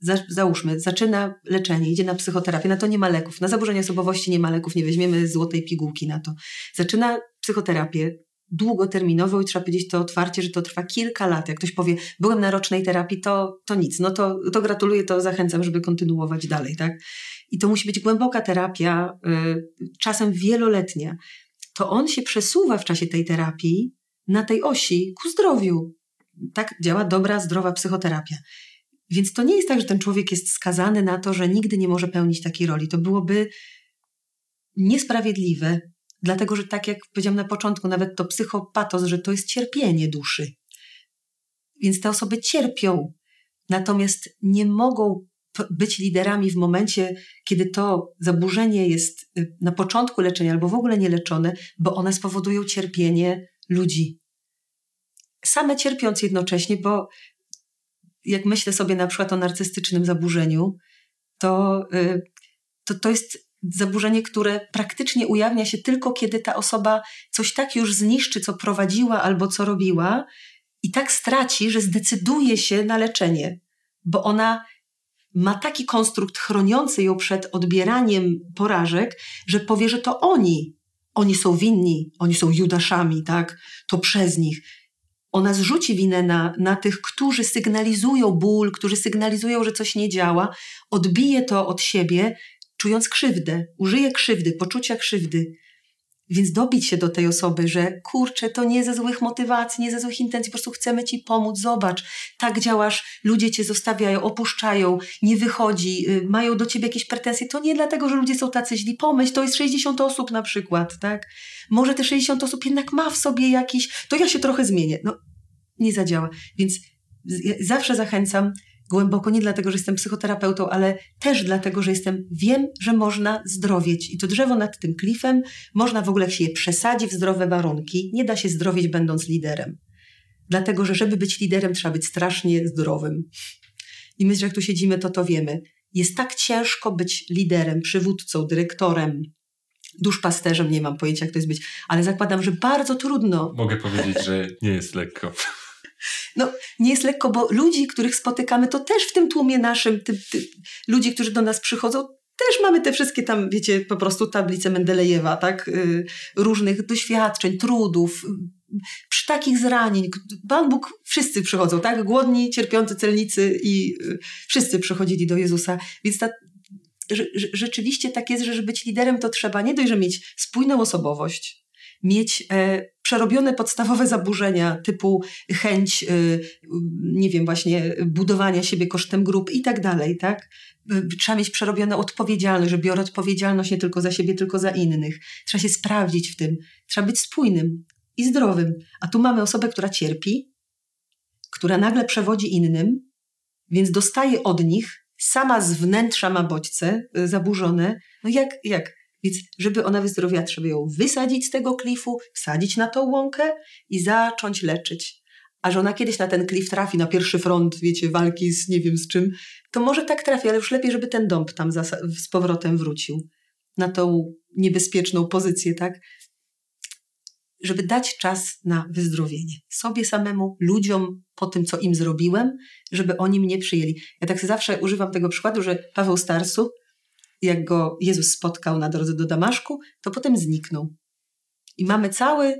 za, załóżmy, zaczyna leczenie, idzie na psychoterapię, na to nie ma leków, na zaburzenia osobowości nie ma leków, nie weźmiemy złotej pigułki na to. Zaczyna psychoterapię długoterminową i trzeba powiedzieć to otwarcie, że to trwa kilka lat. Jak ktoś powie, byłem na rocznej terapii, to, to nic, no to, to gratuluję, to zachęcam, żeby kontynuować dalej, tak? I to musi być głęboka terapia, y, czasem wieloletnia. To on się przesuwa w czasie tej terapii na tej osi ku zdrowiu. Tak działa dobra, zdrowa psychoterapia. Więc to nie jest tak, że ten człowiek jest skazany na to, że nigdy nie może pełnić takiej roli. To byłoby niesprawiedliwe, dlatego że tak jak powiedziałam na początku, nawet to psychopatos, że to jest cierpienie duszy. Więc te osoby cierpią, natomiast nie mogą być liderami w momencie, kiedy to zaburzenie jest y, na początku leczenia albo w ogóle nieleczone, bo one spowodują cierpienie ludzi. Same cierpiąc jednocześnie, bo jak myślę sobie na przykład o narcystycznym zaburzeniu, to, y, to, to jest zaburzenie, które praktycznie ujawnia się tylko kiedy ta osoba coś tak już zniszczy, co prowadziła albo co robiła, i tak straci, że zdecyduje się na leczenie, bo ona ma taki konstrukt chroniący ją przed odbieraniem porażek, że powie, że to oni. Oni są winni, oni są Judaszami, tak? To przez nich ona zrzuci winę na, na tych, którzy sygnalizują ból, którzy sygnalizują, że coś nie działa, odbije to od siebie, czując krzywdę, użyje krzywdy, poczucia krzywdy. Więc dobić się do tej osoby, że kurczę, to nie ze złych motywacji, nie ze złych intencji, po prostu chcemy ci pomóc, zobacz, tak działasz, ludzie cię zostawiają, opuszczają, nie wychodzi, y, mają do ciebie jakieś pretensje. To nie dlatego, że ludzie są tacy źli. Pomyśl, to jest 60 osób na przykład, tak? Może te 60 osób jednak ma w sobie jakiś, to ja się trochę zmienię. No, nie zadziała. Więc zawsze zachęcam, głęboko nie dlatego, że jestem psychoterapeutą, ale też dlatego, że jestem, wiem, że można zdrowieć. I to drzewo nad tym klifem, można w ogóle, jak się je przesadzi w zdrowe warunki, nie da się zdrowieć będąc liderem. Dlatego, że żeby być liderem, trzeba być strasznie zdrowym. I my, że jak tu siedzimy, to to wiemy. Jest tak ciężko być liderem, przywódcą, dyrektorem, duszpasterzem, nie mam pojęcia, jak to jest być, ale zakładam, że bardzo trudno. Mogę powiedzieć, że nie jest lekko. No, nie jest lekko, bo ludzi, których spotykamy, to też w tym tłumie naszym, ty, ty, ludzi, którzy do nas przychodzą, też mamy te wszystkie tam, wiecie, po prostu tablice Mendelejewa, tak? Y, różnych doświadczeń, trudów, y, przy takich zranień. Pan Bóg, wszyscy przychodzą, tak? Głodni, cierpiący, celnicy i y, wszyscy przychodzili do Jezusa. Więc ta, rzeczywiście tak jest, że żeby być liderem, to trzeba nie dość, że mieć spójną osobowość, mieć e, przerobione podstawowe zaburzenia typu chęć, y, nie wiem, właśnie budowania siebie kosztem grup i tak dalej, tak? Y, trzeba mieć przerobioną odpowiedzialność, że biorę odpowiedzialność nie tylko za siebie, tylko za innych. Trzeba się sprawdzić w tym. Trzeba być spójnym i zdrowym. A tu mamy osobę, która cierpi, która nagle przewodzi innym, więc dostaje od nich, sama z wnętrza ma bodźce y, zaburzone. No jak, jak? Więc żeby ona wyzdrowiała, trzeba ją wysadzić z tego klifu, wsadzić na tą łąkę i zacząć leczyć. A że ona kiedyś na ten klif trafi, na pierwszy front, wiecie, walki z nie wiem z czym, to może tak trafi, ale już lepiej, żeby ten dąb tam z powrotem wrócił na tą niebezpieczną pozycję, tak? Żeby dać czas na wyzdrowienie sobie samemu, ludziom po tym, co im zrobiłem, żeby oni mnie przyjęli. Ja tak zawsze używam tego przykładu, że Paweł Starsu jak go Jezus spotkał na drodze do Damaszku, to potem zniknął. I mamy cały,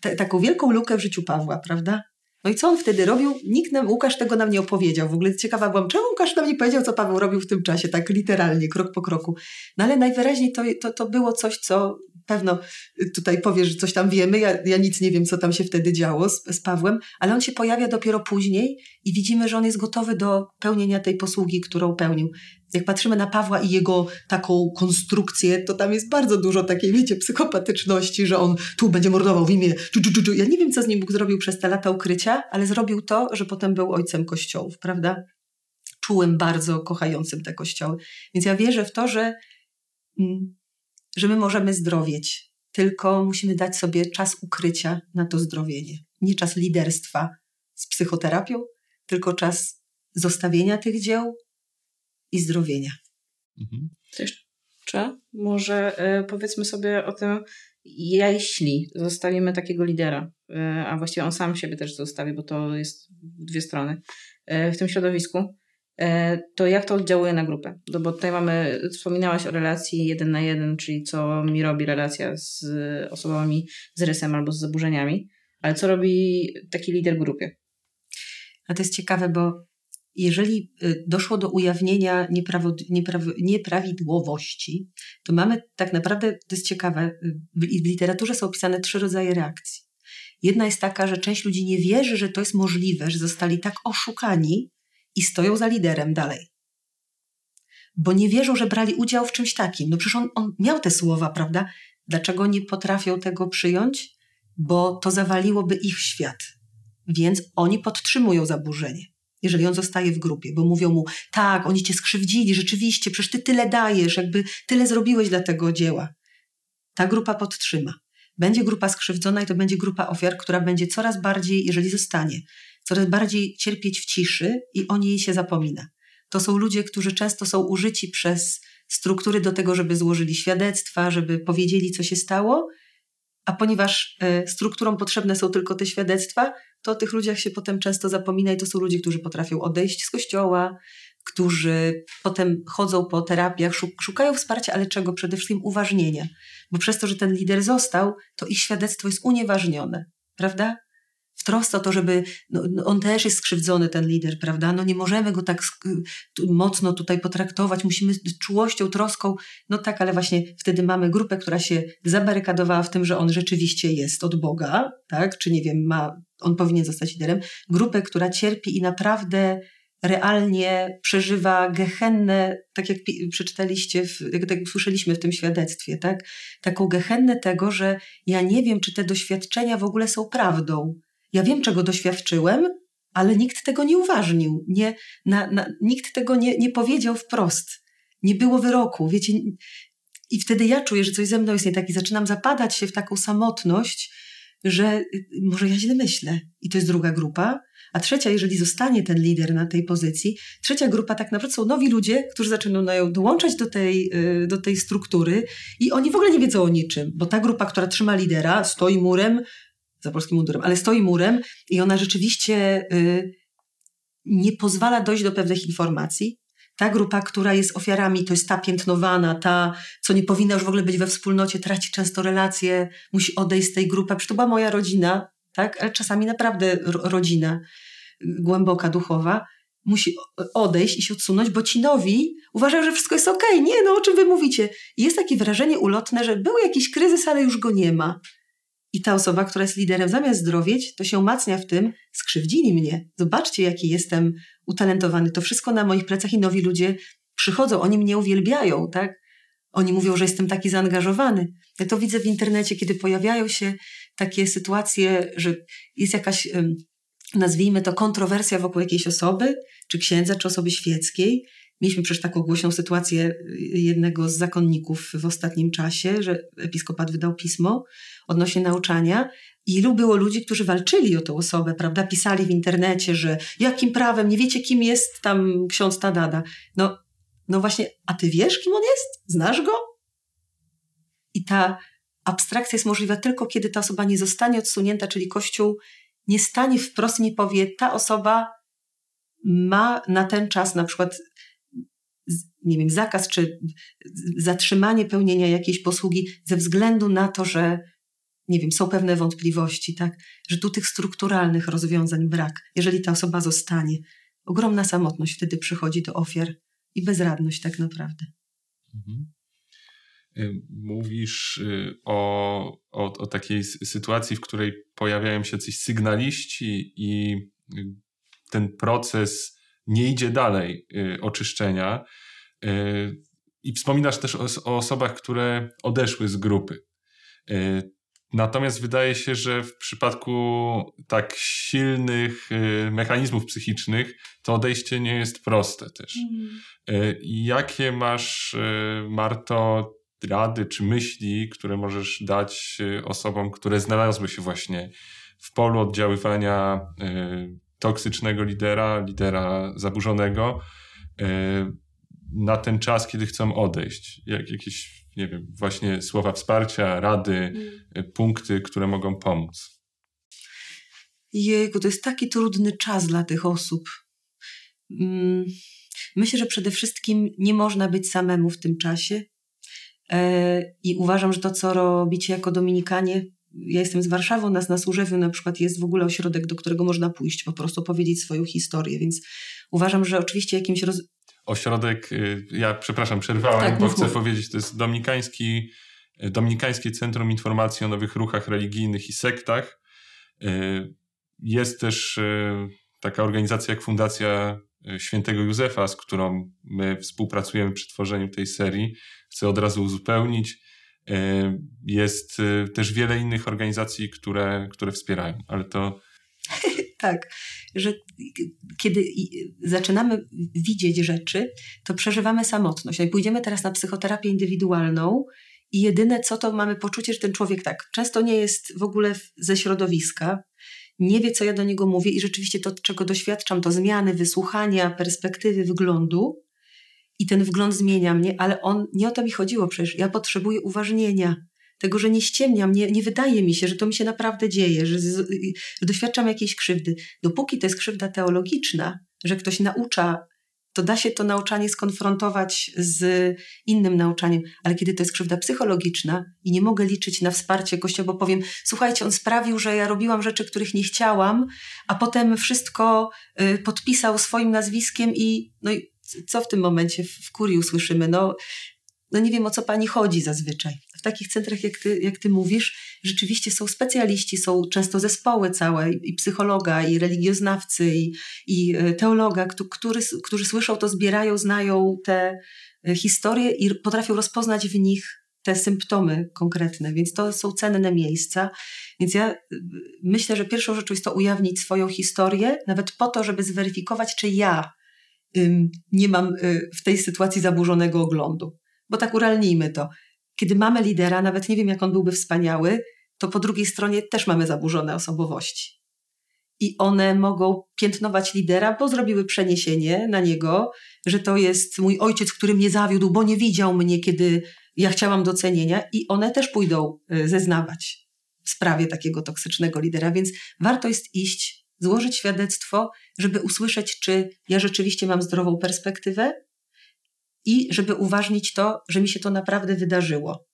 te, taką wielką lukę w życiu Pawła, prawda? No i co on wtedy robił? Nikt nam, Łukasz tego nam nie opowiedział. W ogóle ciekawa byłam, czemu Łukasz nam nie powiedział, co Paweł robił w tym czasie, tak literalnie, krok po kroku. No ale najwyraźniej to, to, to było coś, co pewno y, tutaj powiesz, że coś tam wiemy, ja, ja nic nie wiem, co tam się wtedy działo z, z Pawłem, ale on się pojawia dopiero później i widzimy, że on jest gotowy do pełnienia tej posługi, którą pełnił. Jak patrzymy na Pawła i jego taką konstrukcję, to tam jest bardzo dużo takiej, wiecie, psychopatyczności, że on tu będzie mordował w imię. Czu, czu, czu. Ja nie wiem, co z nim Bóg zrobił przez te lata ukrycia, ale zrobił to, że potem był ojcem kościołów, prawda? Czułym bardzo, kochającym te kościoły. Więc ja wierzę w to, że mm, że my możemy zdrowieć, tylko musimy dać sobie czas ukrycia na to zdrowienie. Nie czas liderstwa z psychoterapią, tylko czas zostawienia tych dzieł i zdrowienia. Mhm. Jeszcze może e, powiedzmy sobie o tym, jeśli zostawimy takiego lidera, e, a właściwie on sam siebie też zostawi, bo to jest w dwie strony, e, w tym środowisku, E, to jak to oddziałuje na grupę? No bo tutaj mamy, wspominałaś o relacji jeden na jeden, czyli co mi robi relacja z osobami z rysem albo z zaburzeniami, ale co robi taki lider w grupie? A to jest ciekawe, bo jeżeli y, doszło do ujawnienia nieprawo, nieprawo, nieprawidłowości, to mamy tak naprawdę, to jest ciekawe, y, w literaturze są opisane trzy rodzaje reakcji. Jedna jest taka, że część ludzi nie wierzy, że to jest możliwe, że zostali tak oszukani, i stoją za liderem dalej. Bo nie wierzą, że brali udział w czymś takim. No przecież on, on miał te słowa, prawda? Dlaczego nie potrafią tego przyjąć? Bo to zawaliłoby ich świat. Więc oni podtrzymują zaburzenie jeżeli on zostaje w grupie, bo mówią mu, tak, oni cię skrzywdzili, rzeczywiście, przecież ty tyle dajesz, jakby tyle zrobiłeś dla tego dzieła. Ta grupa podtrzyma. Będzie grupa skrzywdzona i to będzie grupa ofiar, która będzie coraz bardziej, jeżeli zostanie coraz bardziej cierpieć w ciszy i o niej się zapomina. To są ludzie, którzy często są użyci przez struktury do tego, żeby złożyli świadectwa, żeby powiedzieli, co się stało, a ponieważ e, strukturom potrzebne są tylko te świadectwa, to o tych ludziach się potem często zapomina i to są ludzie, którzy potrafią odejść z kościoła, którzy potem chodzą po terapiach, szukają wsparcia, ale czego? Przede wszystkim uważnienia. Bo przez to, że ten lider został, to ich świadectwo jest unieważnione, prawda? w trosce o to, żeby, no, no, on też jest skrzywdzony, ten lider, prawda? No nie możemy go tak mocno tutaj potraktować, musimy z czułością, troską, no tak, ale właśnie wtedy mamy grupę, która się zabarykadowała w tym, że on rzeczywiście jest od Boga, tak? Czy nie wiem, ma, on powinien zostać liderem. Grupę, która cierpi i naprawdę realnie przeżywa gehennę, tak jak przeczytaliście, w, jak, tak jak słyszeliśmy w tym świadectwie, tak? Taką gehennę tego, że ja nie wiem, czy te doświadczenia w ogóle są prawdą. Ja wiem, czego doświadczyłem, ale nikt tego nie uważnił, nie, na, na, nikt tego nie, nie powiedział wprost. Nie było wyroku, wiecie. I wtedy ja czuję, że coś ze mną jest nie tak i zaczynam zapadać się w taką samotność, że y, może ja źle myślę. I to jest druga grupa. A trzecia, jeżeli zostanie ten lider na tej pozycji, trzecia grupa tak naprawdę są nowi ludzie, którzy zaczynają dołączać do tej, y, do tej struktury i oni w ogóle nie wiedzą o niczym, bo ta grupa, która trzyma lidera, stoi murem, za polskim mundurem, ale stoi murem i ona rzeczywiście y, nie pozwala dojść do pewnych informacji. Ta grupa, która jest ofiarami, to jest ta piętnowana, ta, co nie powinna już w ogóle być we wspólnocie, traci często relacje, musi odejść z tej grupy. Przecież to była moja rodzina, tak? ale czasami naprawdę rodzina y, głęboka, duchowa musi odejść i się odsunąć, bo ci nowi uważają, że wszystko jest okej. Okay. Nie, no o czym wy mówicie? I jest takie wrażenie ulotne, że był jakiś kryzys, ale już go nie ma. I ta osoba, która jest liderem, zamiast zdrowieć, to się umacnia w tym, skrzywdzili mnie. Zobaczcie, jaki jestem utalentowany. To wszystko na moich plecach i nowi ludzie przychodzą, oni mnie uwielbiają, tak? Oni mówią, że jestem taki zaangażowany. Ja to widzę w internecie, kiedy pojawiają się takie sytuacje, że jest jakaś, nazwijmy to, kontrowersja wokół jakiejś osoby, czy księdza, czy osoby świeckiej. Mieliśmy przecież taką głośną sytuację y, jednego z zakonników w ostatnim czasie, że episkopat wydał pismo, odnośnie nauczania. Ilu było ludzi, którzy walczyli o tę osobę, prawda? Pisali w internecie, że jakim prawem, nie wiecie kim jest tam ksiądz Tadada. No, no właśnie, a ty wiesz kim on jest? Znasz go? I ta abstrakcja jest możliwa tylko, kiedy ta osoba nie zostanie odsunięta, czyli Kościół nie stanie wprost i nie powie, ta osoba ma na ten czas na przykład nie wiem, zakaz czy zatrzymanie pełnienia jakiejś posługi ze względu na to, że nie wiem, są pewne wątpliwości, tak, że tu tych strukturalnych rozwiązań brak. Jeżeli ta osoba zostanie, ogromna samotność wtedy przychodzi do ofiar i bezradność tak naprawdę. Mhm. Y, mówisz y, o, o, o takiej sytuacji, w której pojawiają się jacyś sygnaliści i y, ten proces nie idzie dalej oczyszczenia. I wspominasz też o, o osobach, które odeszły z grupy Natomiast wydaje się, że w przypadku tak silnych y, mechanizmów psychicznych to odejście nie jest proste też. Mm. Jakie masz, y, Marto, rady czy myśli, które możesz dać osobom, które znalazły się właśnie w polu oddziaływania toksycznego lidera, lidera zaburzonego, na ten czas, kiedy chcą odejść? Jak, jakieś nie wiem, właśnie słowa wsparcia, rady, mm. punkty, które mogą pomóc? Jejku, to jest taki trudny czas dla tych osób. Mm, myślę, że przede wszystkim nie można być samemu w tym czasie. E, I uważam, że to, co robicie jako Dominikanie, ja jestem z Warszawy, u nas na Służewiu na przykład jest w ogóle ośrodek, do którego można pójść, po prostu powiedzieć swoją historię, więc uważam, że oczywiście jakimś roz ośrodek, y, ja przepraszam, przerwałem, tak, bo chcę powiedzieć, to jest Dominikański, y, Dominikańskie Centrum Informacji o Nowych Ruchach Religijnych i Sektach. Y, jest też taka organizacja jak Fundacja Świętego Józefa, z którą my współpracujemy przy tworzeniu tej serii. Chcę od razu uzupełnić. Jest też wiele innych organizacji, które, które wspierają, ale to [LAUGHS] tak, że kiedy zaczynamy widzieć rzeczy, to przeżywamy samotność. Jak pójdziemy teraz na psychoterapię indywidualną, i jedyne co to mamy poczucie, że ten człowiek tak często nie jest w ogóle ze środowiska, nie wie co ja do niego mówię i rzeczywiście to, czego doświadczam, to zmiany, wysłuchania, perspektywy, wyglądu. I ten wgląd zmienia mnie, ale on nie o to mi chodziło przecież. Ja potrzebuję uważnienia tego, że nie ściemniam, nie, nie wydaje mi się, że to mi się naprawdę dzieje, że, że doświadczam jakiejś krzywdy. Dopóki to jest krzywda teologiczna, że ktoś naucza, to da się to nauczanie skonfrontować z innym nauczaniem, ale kiedy to jest krzywda psychologiczna i nie mogę liczyć na wsparcie Kościoła, bo powiem, słuchajcie, on sprawił, że ja robiłam rzeczy, których nie chciałam, a potem wszystko y, podpisał swoim nazwiskiem i no i co w tym momencie w kurii usłyszymy? No, no nie wiem o co pani chodzi zazwyczaj. W takich centrach, jak ty, jak ty mówisz, rzeczywiście są specjaliści, są często zespoły całe i psychologa, i religioznawcy, i, i e, teologa, który, którzy słyszą to, zbierają, znają te e, historie i potrafią rozpoznać w nich te symptomy konkretne, więc to są cenne miejsca. Więc ja e, myślę, że pierwszą rzeczą jest to ujawnić swoją historię, nawet po to, żeby zweryfikować, czy ja ym, nie mam y, w tej sytuacji zaburzonego oglądu bo tak uralnijmy to. Kiedy mamy lidera, nawet nie wiem, jak on byłby wspaniały, to po drugiej stronie też mamy zaburzone osobowości. I one mogą piętnować lidera, bo zrobiły przeniesienie na niego, że to jest mój ojciec, który mnie zawiódł, bo nie widział mnie, kiedy ja chciałam docenienia, i one też pójdą e, zeznawać w sprawie takiego toksycznego lidera. Więc warto jest iść, złożyć świadectwo, żeby usłyszeć, czy ja rzeczywiście mam zdrową perspektywę, i żeby uważnić to, że mi się to naprawdę wydarzyło.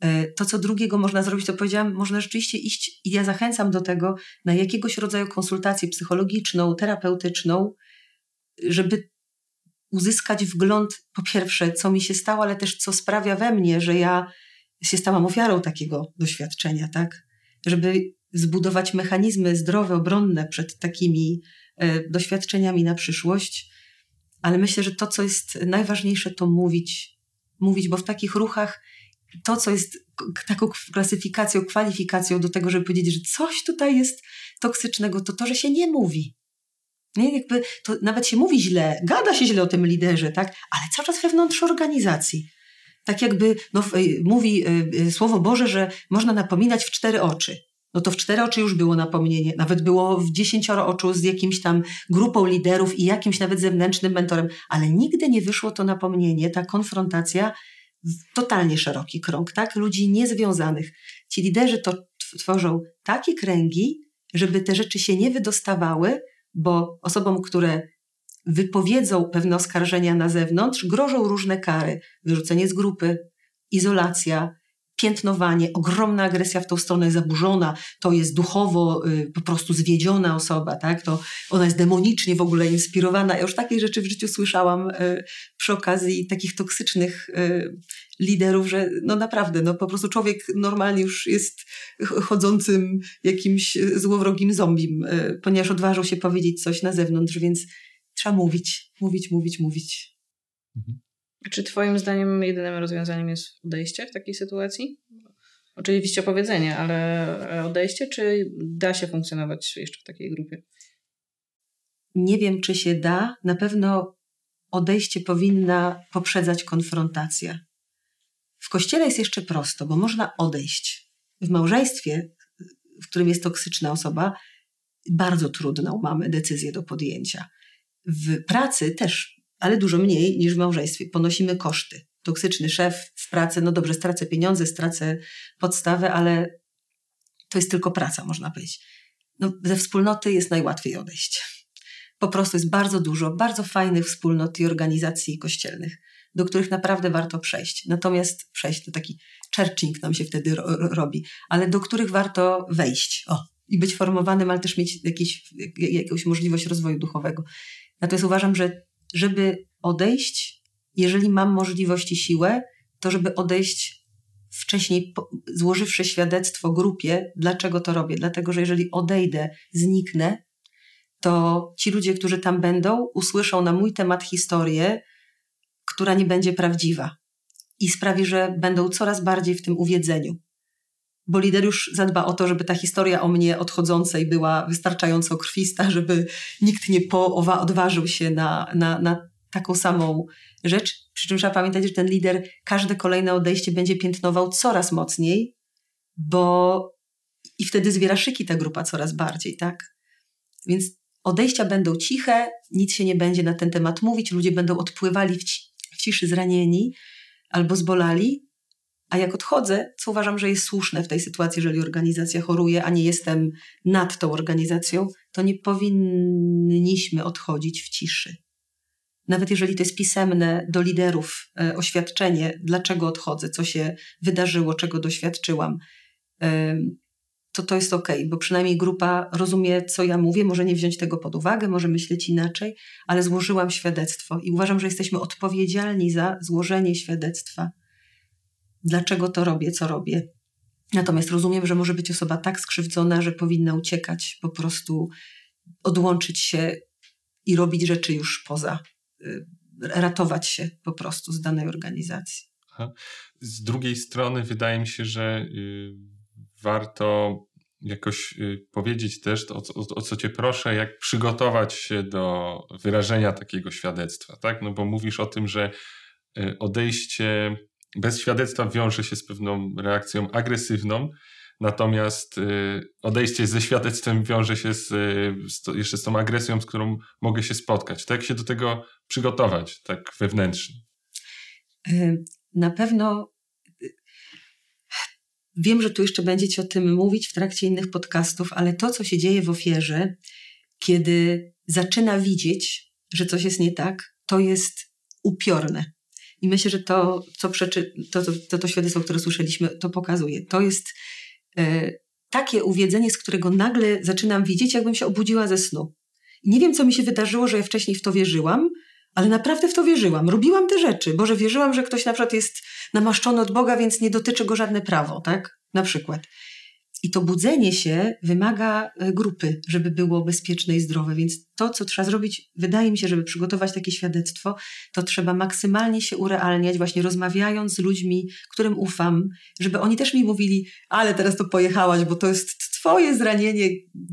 E, to, co drugiego można zrobić, to powiedziałam, można rzeczywiście iść, i ja zachęcam do tego, na jakiegoś rodzaju konsultację psychologiczną, terapeutyczną, żeby uzyskać wgląd, po pierwsze, co mi się stało, ale też co sprawia we mnie, że ja się stałam ofiarą takiego doświadczenia, tak? Żeby zbudować mechanizmy zdrowe, obronne przed takimi e, doświadczeniami na przyszłość ale myślę, że to, co jest najważniejsze, to mówić. Mówić, bo w takich ruchach to, co jest taką klasyfikacją, kwalifikacją do tego, żeby powiedzieć, że coś tutaj jest toksycznego, to to, że się nie mówi. Nie, jakby to nawet się mówi źle, gada się źle o tym liderze, tak? Ale cały czas wewnątrz organizacji. Tak jakby no, mówi y, y, słowo Boże, że można napominać w cztery oczy no to w cztery oczy już było napomnienie. Nawet było w dziesięcioro oczu z jakimś tam grupą liderów i jakimś nawet zewnętrznym mentorem, ale nigdy nie wyszło to napomnienie, ta konfrontacja w totalnie szeroki krąg, tak? Ludzi niezwiązanych. Ci liderzy to tworzą takie kręgi, żeby te rzeczy się nie wydostawały, bo osobom, które wypowiedzą pewne oskarżenia na zewnątrz, grożą różne kary. Wyrzucenie z grupy, izolacja, piętnowanie, ogromna agresja w tą stronę zaburzona, to jest duchowo y, po prostu zwiedziona osoba, tak? To ona jest demonicznie w ogóle inspirowana. Ja już takie rzeczy w życiu słyszałam y, przy okazji takich toksycznych y, liderów, że no naprawdę, no po prostu człowiek normalnie już jest chodzącym jakimś y, złowrogim zombim, y, ponieważ odważył się powiedzieć coś na zewnątrz, więc trzeba mówić, mówić, mówić, mówić. Mhm. Czy Twoim zdaniem jedynym rozwiązaniem jest odejście w takiej sytuacji? Oczywiście opowiedzenie, ale e, odejście, czy da się funkcjonować jeszcze w takiej grupie? Nie wiem, czy się da. Na pewno odejście powinna poprzedzać konfrontacja. W kościele jest jeszcze prosto, bo można odejść. W małżeństwie, w którym jest toksyczna osoba, bardzo trudną mamy decyzję do podjęcia. W pracy też ale dużo mniej niż w małżeństwie. Ponosimy koszty. Toksyczny szef, w pracy, no dobrze, stracę pieniądze, stracę podstawę, ale to jest tylko praca, można powiedzieć. No, ze wspólnoty jest najłatwiej odejść. Po prostu jest bardzo dużo, bardzo fajnych wspólnot i organizacji kościelnych, do których naprawdę warto przejść. Natomiast przejść to taki churching nam się wtedy ro robi, ale do których warto wejść. O, i być formowanym, ale też mieć jakieś, jakąś możliwość rozwoju duchowego. Natomiast uważam, że żeby odejść, jeżeli mam możliwość i siłę, to żeby odejść wcześniej, złożywszy świadectwo grupie, dlaczego to robię. Dlatego, że jeżeli odejdę, zniknę, to ci ludzie, którzy tam będą, usłyszą na mój temat historię, która nie będzie prawdziwa i sprawi, że będą coraz bardziej w tym uwiedzeniu bo lider już zadba o to, żeby ta historia o mnie odchodzącej była wystarczająco krwista, żeby nikt nie po odważył się na, na, na taką samą rzecz. Przy czym trzeba pamiętać, że ten lider każde kolejne odejście będzie piętnował coraz mocniej, bo i wtedy zwiera szyki ta grupa coraz bardziej, tak? Więc odejścia będą ciche, nic się nie będzie na ten temat mówić, ludzie będą odpływali w, ci w ciszy zranieni albo zbolali, a jak odchodzę, co uważam, że jest słuszne w tej sytuacji, jeżeli organizacja choruje, a nie jestem nad tą organizacją, to nie powinniśmy odchodzić w ciszy. Nawet jeżeli to jest pisemne do liderów e, oświadczenie, dlaczego odchodzę, co się wydarzyło, czego doświadczyłam, e, to to jest ok, bo przynajmniej grupa rozumie, co ja mówię, może nie wziąć tego pod uwagę, może myśleć inaczej, ale złożyłam świadectwo i uważam, że jesteśmy odpowiedzialni za złożenie świadectwa dlaczego to robię, co robię. Natomiast rozumiem, że może być osoba tak skrzywdzona, że powinna uciekać, po prostu odłączyć się i robić rzeczy już poza, y, ratować się po prostu z danej organizacji. Z drugiej strony wydaje mi się, że y, warto jakoś y, powiedzieć też, o, o, o, co cię proszę, jak przygotować się do wyrażenia takiego świadectwa, tak? No bo mówisz o tym, że odejście bez świadectwa wiąże się z pewną reakcją agresywną, natomiast y, odejście ze świadectwem wiąże się z, y, z to, jeszcze z tą agresją, z którą mogę się spotkać. Tak jak się do tego przygotować, tak wewnętrznie? Y, na pewno wiem, że tu jeszcze będziecie o tym mówić w trakcie innych podcastów, ale to, co się dzieje w ofierze, kiedy zaczyna widzieć, że coś jest nie tak, to jest upiorne. I myślę, że to, co przeczy, to, to, to świadectwo, które słyszeliśmy, to pokazuje. To jest e, takie uwiedzenie, z którego nagle zaczynam widzieć, jakbym się obudziła ze snu. I nie wiem, co mi się wydarzyło, że ja wcześniej w to wierzyłam, ale naprawdę w to wierzyłam. Robiłam te rzeczy. Boże, wierzyłam, że ktoś na przykład jest namaszczony od Boga, więc nie dotyczy go żadne prawo, tak? Na przykład. I to budzenie się wymaga e, grupy, żeby było bezpieczne i zdrowe. Więc to, co trzeba zrobić, wydaje mi się, żeby przygotować takie świadectwo, to trzeba maksymalnie się urealniać, właśnie rozmawiając z ludźmi, którym ufam, żeby oni też mi mówili, ale teraz to pojechałaś, bo to jest twoje zranienie,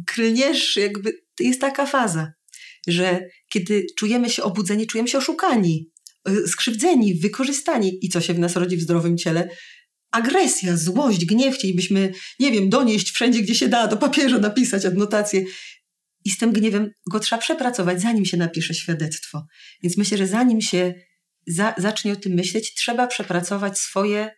klniesz, jakby jest taka faza, że kiedy czujemy się obudzeni, czujemy się oszukani, e, skrzywdzeni, wykorzystani. I co się w nas rodzi w zdrowym ciele? agresja, złość, gniew, chcielibyśmy, nie wiem, donieść wszędzie, gdzie się da, do papieża napisać adnotację. I z tym gniewem go trzeba przepracować, zanim się napisze świadectwo. Więc myślę, że zanim się za, zacznie o tym myśleć, trzeba przepracować swoje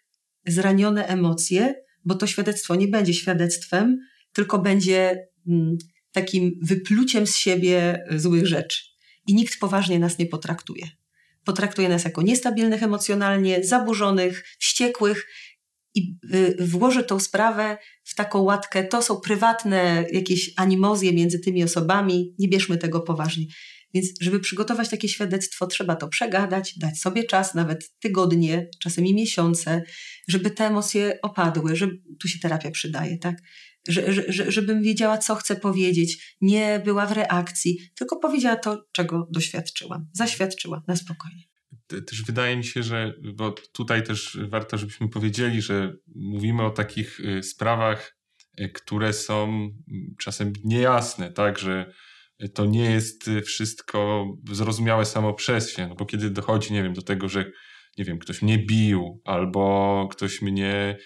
zranione emocje, bo to świadectwo nie będzie świadectwem, tylko będzie mm, takim wypluciem z siebie e, złych rzeczy. I nikt poważnie nas nie potraktuje. Potraktuje nas jako niestabilnych emocjonalnie, zaburzonych, wściekłych i y, włożę tą sprawę w taką łatkę, to są prywatne jakieś animozje między tymi osobami, nie bierzmy tego poważnie. Więc żeby przygotować takie świadectwo, trzeba to przegadać, dać sobie czas, nawet tygodnie, czasem i miesiące, żeby te emocje opadły, żeby, tu się terapia przydaje, tak? Że, że, żebym wiedziała, co chcę powiedzieć, nie była w reakcji, tylko powiedziała to, czego doświadczyłam, zaświadczyła na spokojnie też wydaje mi się, że, bo tutaj też warto, żebyśmy powiedzieli, że mówimy o takich y, sprawach, y, które są czasem niejasne, tak, że to nie jest y, wszystko zrozumiałe samo przez się, no bo kiedy dochodzi, nie wiem, do tego, że nie wiem, ktoś mnie bił albo ktoś mnie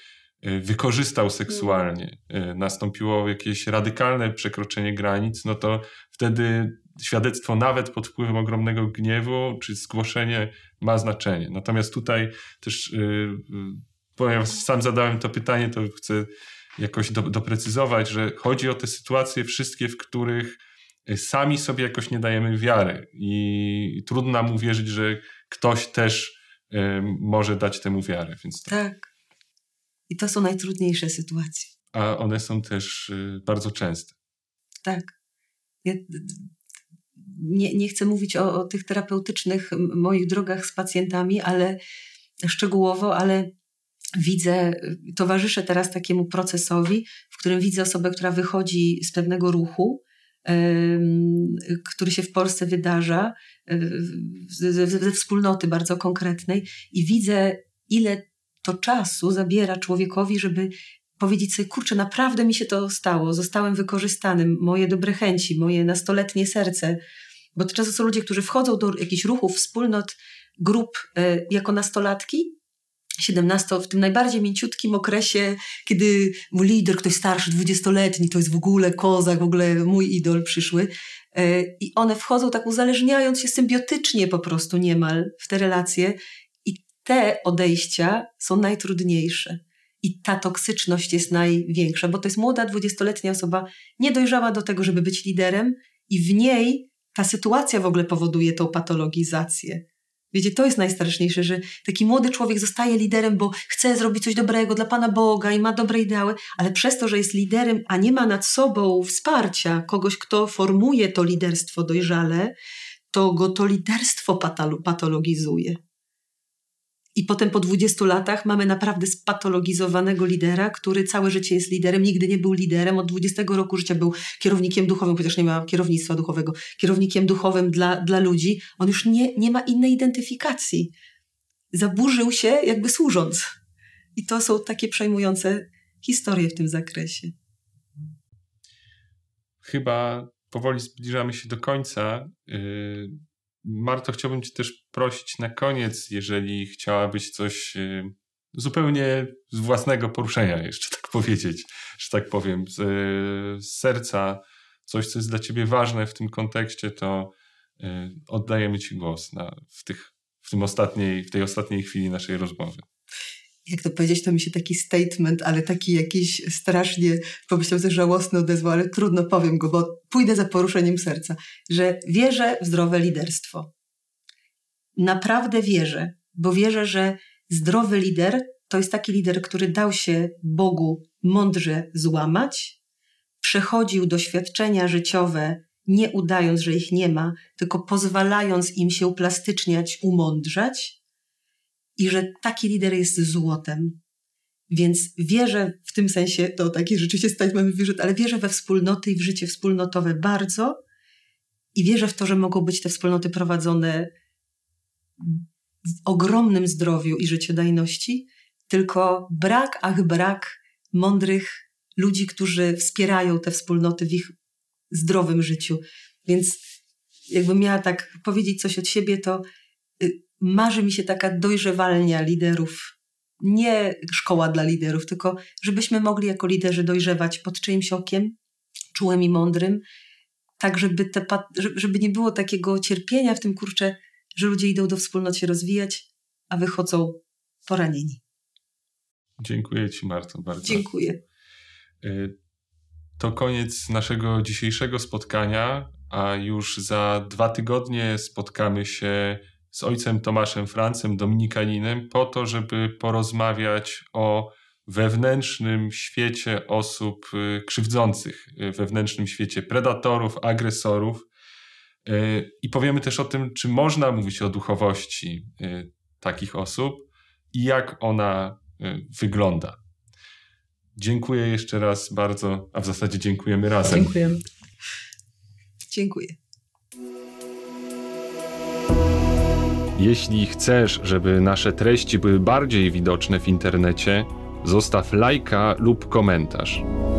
wykorzystał mhm. seksualnie, nastąpiło jakieś radykalne przekroczenie granic, no to wtedy świadectwo nawet pod wpływem ogromnego gniewu, czy zgłoszenie ma znaczenie. Natomiast tutaj też, y, y, bo sam zadałem to pytanie, to chcę jakoś do, doprecyzować, że chodzi o te sytuacje wszystkie, w których y, sami sobie jakoś nie dajemy wiary i trudno nam uwierzyć, że ktoś też może dać temu wiarę. Więc Tak. I to są najtrudniejsze sytuacje. A one są też bardzo częste. Tak. Ja nie, nie chcę mówić o, o tych terapeutycznych moich drogach z pacjentami, ale szczegółowo, ale widzę, y, towarzyszę teraz takiemu procesowi, w którym widzę osobę, która wychodzi z pewnego ruchu, który się w Polsce wydarza, y, ze wspólnoty bardzo konkretnej, i widzę, ile to czasu zabiera człowiekowi, żeby powiedzieć sobie, kurczę, naprawdę mi się to stało, zostałem wykorzystanym, moje dobre chęci, moje nastoletnie serce bo to często są ludzie, którzy wchodzą do jakichś ruchów, wspólnot, grup y, jako nastolatki, 17, w tym najbardziej mięciutkim okresie, kiedy mój lider, ktoś starszy, dwudziestoletni, to jest w ogóle kozak, w ogóle mój idol przyszły. E, I one wchodzą tak uzależniając się symbiotycznie po prostu niemal w te relacje. I te odejścia są najtrudniejsze. I ta toksyczność jest największa, bo to jest młoda, dwudziestoletnia osoba, niedojrzała do tego, żeby być liderem, i w niej ta sytuacja w ogóle powoduje tą patologizację. Wiecie, to jest najstraszniejsze, że taki młody człowiek zostaje liderem, bo chce zrobić coś dobrego dla Pana Boga i ma dobre ideały, ale przez to, że jest liderem, a nie ma nad sobą wsparcia kogoś, kto formuje to liderstwo dojrzale, to go to liderstwo patologizuje. I potem po 20 latach mamy naprawdę spatologizowanego lidera, który całe życie jest liderem, nigdy nie był liderem. Od 20 roku życia był kierownikiem duchowym, chociaż nie ma kierownictwa duchowego, kierownikiem duchowym dla, dla ludzi. On już nie, nie ma innej identyfikacji. Zaburzył się jakby służąc. I to są takie przejmujące historie w tym zakresie. Chyba powoli zbliżamy się do końca. Yy Marto, chciałbym Cię też prosić na koniec, jeżeli chciałabyś coś y, zupełnie z własnego poruszenia, jeszcze tak [LAUGHS] powiedzieć, że tak powiem, y, z, serca, coś, co jest dla Ciebie ważne w tym kontekście, to y, oddajemy Ci głos na, w, tych, w, tym ostatniej, w tej ostatniej chwili naszej rozmowy jak to powiedzieć, to mi się taki statement, ale taki jakiś strasznie, pomyślał sobie żałosny odezwał, ale trudno powiem go, bo pójdę za poruszeniem serca, że wierzę w zdrowe liderstwo. Naprawdę wierzę, bo wierzę, że zdrowy lider to jest taki lider, który dał się Bogu mądrze złamać, przechodził doświadczenia życiowe, nie udając, że ich nie ma, tylko pozwalając im się uplastyczniać, umądrzać i że taki lider jest złotem. Więc wierzę w tym sensie, to taki rzeczywiście stać mamy wyrzut, ale wierzę we wspólnoty i w życie wspólnotowe bardzo i wierzę w to, że mogą być te wspólnoty prowadzone w ogromnym zdrowiu i życiodajności, tylko brak, ach brak mądrych ludzi, którzy wspierają te wspólnoty w ich zdrowym życiu. Więc jakbym miała tak powiedzieć coś od siebie, to marzy mi się taka dojrzewalnia liderów. Nie szkoła dla liderów, tylko żebyśmy mogli jako liderzy dojrzewać pod czyimś okiem, czułym i mądrym, tak żeby, te, żeby nie było takiego cierpienia w tym kurcze, że ludzie idą do wspólnot się rozwijać, a wychodzą poranieni. Dziękuję Ci, Marto, bardzo. Dziękuję. Y, to koniec naszego dzisiejszego spotkania, a już za dwa tygodnie spotkamy się z ojcem Tomaszem Francem, dominikaninem, po to, żeby porozmawiać o wewnętrznym świecie osób y, krzywdzących, y, wewnętrznym świecie predatorów, agresorów. Y, I powiemy też o tym, czy można mówić o duchowości takich osób i jak ona wygląda. Dziękuję jeszcze raz bardzo, a w zasadzie dziękujemy razem. Dziękuję. Dziękuję. Jeśli chcesz, żeby nasze treści były bardziej widoczne w internecie, zostaw lajka lub komentarz.